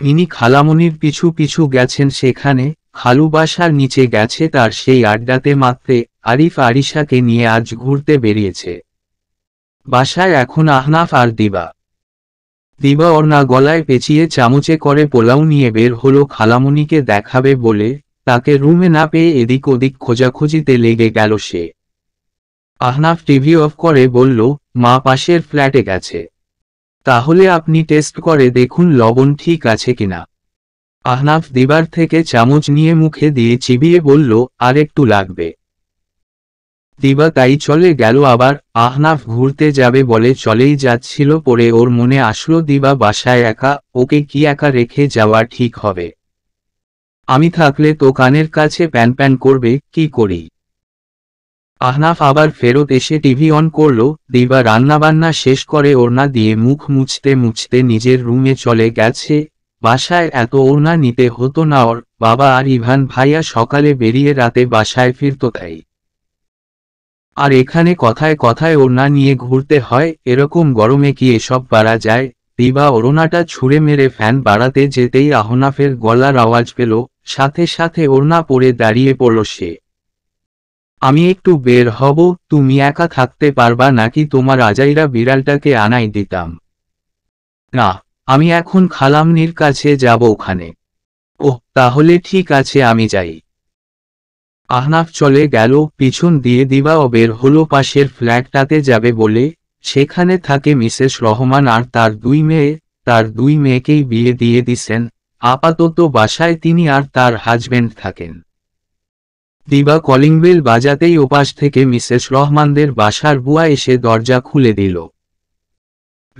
মিনি খালামণির পিছু পিছু গেছেন সেখানে হালুবাসার নিচে গেছে তার সেই আড্ডাতে মাত্রে আরিফ আরিশাকে নিয়ে আজ ঘুরতে বেরিয়েছে বাসায় এখন আহনাফ আর দিবা দিবা অর্ণা গলায় পেঁচিয়ে চামচে করে পোলাও নিয়ে বের হলো খালামনিকে দেখাবে বলে তাকে রুমে না পেয়ে এদিক ওদিক খোঁজাখুঁজিতে লেগে গেল সে আহনাফ টিভি অফ করে বলল মা পাশের ফ্ল্যাটে গেছে তাহলে আপনি টেস্ট করে দেখুন লবণ ঠিক আছে কিনা আহনাফ দেবার থেকে চামচ নিয়ে মুখে দিয়ে চিবিয়ে বলল আর একটু লাগবে দিবা তাই চলে গেল আবার আহনাফ ঘুরতে যাবে বলে চলেই যাচ্ছিল পরে ওর মনে আসলো দিবা বাসায় একা ওকে কি একা রেখে যাওয়া ঠিক হবে আমি থাকলে তো কানের কাছে প্যান প্যান করবে কি করি আহনাফ আবার ফেরত এসে টিভি অন করল দিবা রান্নাবান্না শেষ করে ওরনা দিয়ে মুখ মুছতে মুছতে নিজের রুমে চলে গেছে বাসায় এত ওনা নিতে হতো না ওর বাবা আর ইভান ভাইয়া সকালে বেরিয়ে রাতে বাসায় ফিরত তাই আর এখানে কথায় কথায় ওনা নিয়ে ঘুরতে হয় এরকম গরমে কি এসব পারা যায় দিবা ওরনাটা ছুঁড়ে মেরে ফ্যান বাড়াতে যেতেই আহনাফের গলার আওয়াজ পেল সাথে সাথে ওড়না পরে দাঁড়িয়ে পড়ল সে আমি একটু বের হব তুমি একা থাকতে পারবা নাকি তোমার আজাইরা বিড়ালটাকে আনাই দিতাম না আমি এখন খালামনির কাছে যাব ওখানে ওহ তাহলে ঠিক আছে আমি যাই আহনাফ চলে গেল পিছন দিয়ে ও বের হলো পাশের ফ্ল্যাটটাতে যাবে বলে সেখানে থাকে মিসেস রহমান আর তার দুই মেয়ে তার দুই মেয়েকেই বিয়ে দিয়ে দিছেন আপাতত বাসায় তিনি আর তার হাজবেন্ড থাকেন দিবা কলিংবেল বাজাতেই ওপাশ থেকে মিসেস রহমানদের বাসার বুয়া এসে দরজা খুলে দিল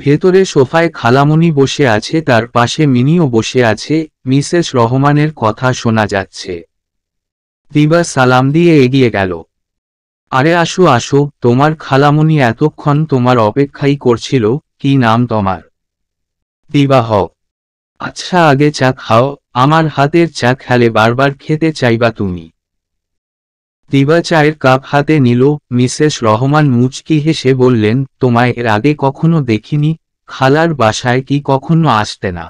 ভেতরে সোফায় খালামুনি বসে আছে তার পাশে মিনিও বসে আছে মিসেস রহমানের কথা শোনা যাচ্ছে দিবা সালাম দিয়ে এগিয়ে গেল আরে আসো আসো তোমার খালামুনি এতক্ষণ তোমার অপেক্ষাই করছিল কি নাম তোমার দিবা হও আচ্ছা আগে চা খাও আমার হাতের চা খেলে বারবার খেতে চাইবা তুমি দিবা চায়ের কাপ হাতে নিল মিসেস রহমান মুচকি হেসে বললেন তোমায় এর আগে কখনো দেখিনি খালার বাসায় কি কখনো আসতে না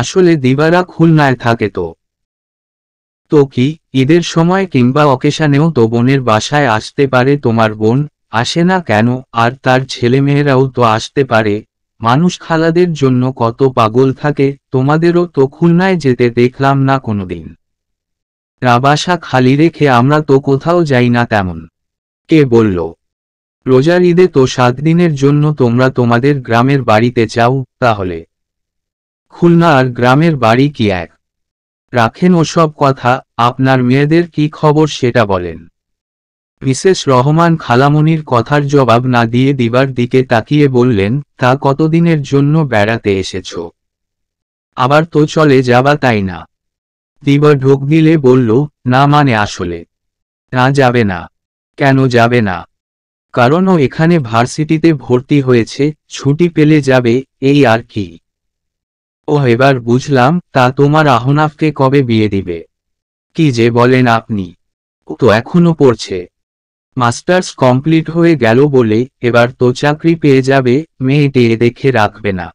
আসলে দিবারা খুলনায় থাকে তো তো কি ঈদের সময় কিংবা অকেশানেও তো বোনের বাসায় আসতে পারে তোমার বোন আসে না কেন আর তার ছেলেমেয়েরাও তো আসতে পারে মানুষ খালাদের জন্য কত পাগল থাকে তোমাদেরও তো খুলনায় যেতে দেখলাম না কোনোদিন রাবাসা খালি রেখে আমরা তো কোথাও যাই না তেমন কে বলল রোজার ঈদে তো সাত দিনের জন্য তোমরা তোমাদের গ্রামের বাড়িতে যাও তাহলে খুলনা আর গ্রামের বাড়ি কি এক রাখেন ওসব কথা আপনার মেয়েদের কি খবর সেটা বলেন মিসেস রহমান খালামনির কথার জবাব না দিয়ে দিবার দিকে তাকিয়ে বললেন তা কতদিনের জন্য বেড়াতে এসেছ আবার তো চলে যাবা তাই না দিবা ঢোক দিলে বলল না মানে আসলে না যাবে না কেন যাবে না কারণ ও এখানে ভার্সিটিতে ভর্তি হয়েছে ছুটি পেলে যাবে এই আর কি ও এবার বুঝলাম তা তোমার আহনাফকে কবে বিয়ে দিবে কি যে বলেন আপনি ও তো এখনো পড়ছে মাস্টার্স কমপ্লিট হয়ে গেল বলে এবার তো চাকরি পেয়ে যাবে মেয়েটি দেখে রাখবে না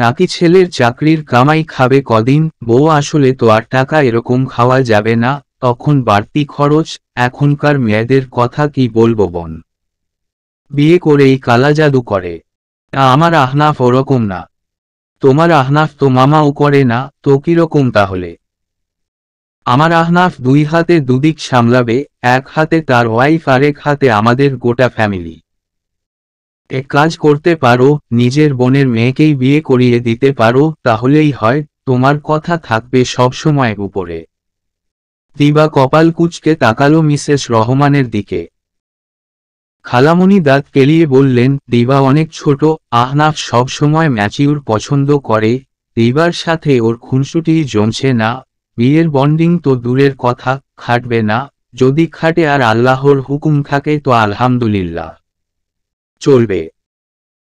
নাকি ছেলের চাকরির কামাই খাবে কদিন বউ আসলে তো আর টাকা এরকম খাওয়া যাবে না তখন বাড়তি খরচ এখনকার মেয়েদের কথা কি বলবো বন বিয়ে করেই কালা জাদু করে আমার আহনাফ ওরকম না তোমার আহনাফ তো মামাও করে না তো কিরকম তাহলে আমার আহনাফ দুই হাতে দুদিক সামলাবে এক হাতে তার ওয়াইফ আরেক হাতে আমাদের গোটা ফ্যামিলি এক কাজ করতে পারো নিজের বোনের মেয়েকেই বিয়ে করিয়ে দিতে পারো তাহলেই হয় তোমার কথা থাকবে সব সময় উপরে দিবা কপাল কুচকে তাকালো মিসেস রহমানের দিকে খালামণি দাঁত কেলিয়ে বললেন দিবা অনেক ছোট আহনাফ সবসময় ম্যাচিউর পছন্দ করে দিবার সাথে ওর খুনসুটি জমছে না বিয়ের বন্ডিং তো দূরের কথা খাটবে না যদি খাটে আর আল্লাহর হুকুম থাকে তো আলহামদুলিল্লাহ 졸배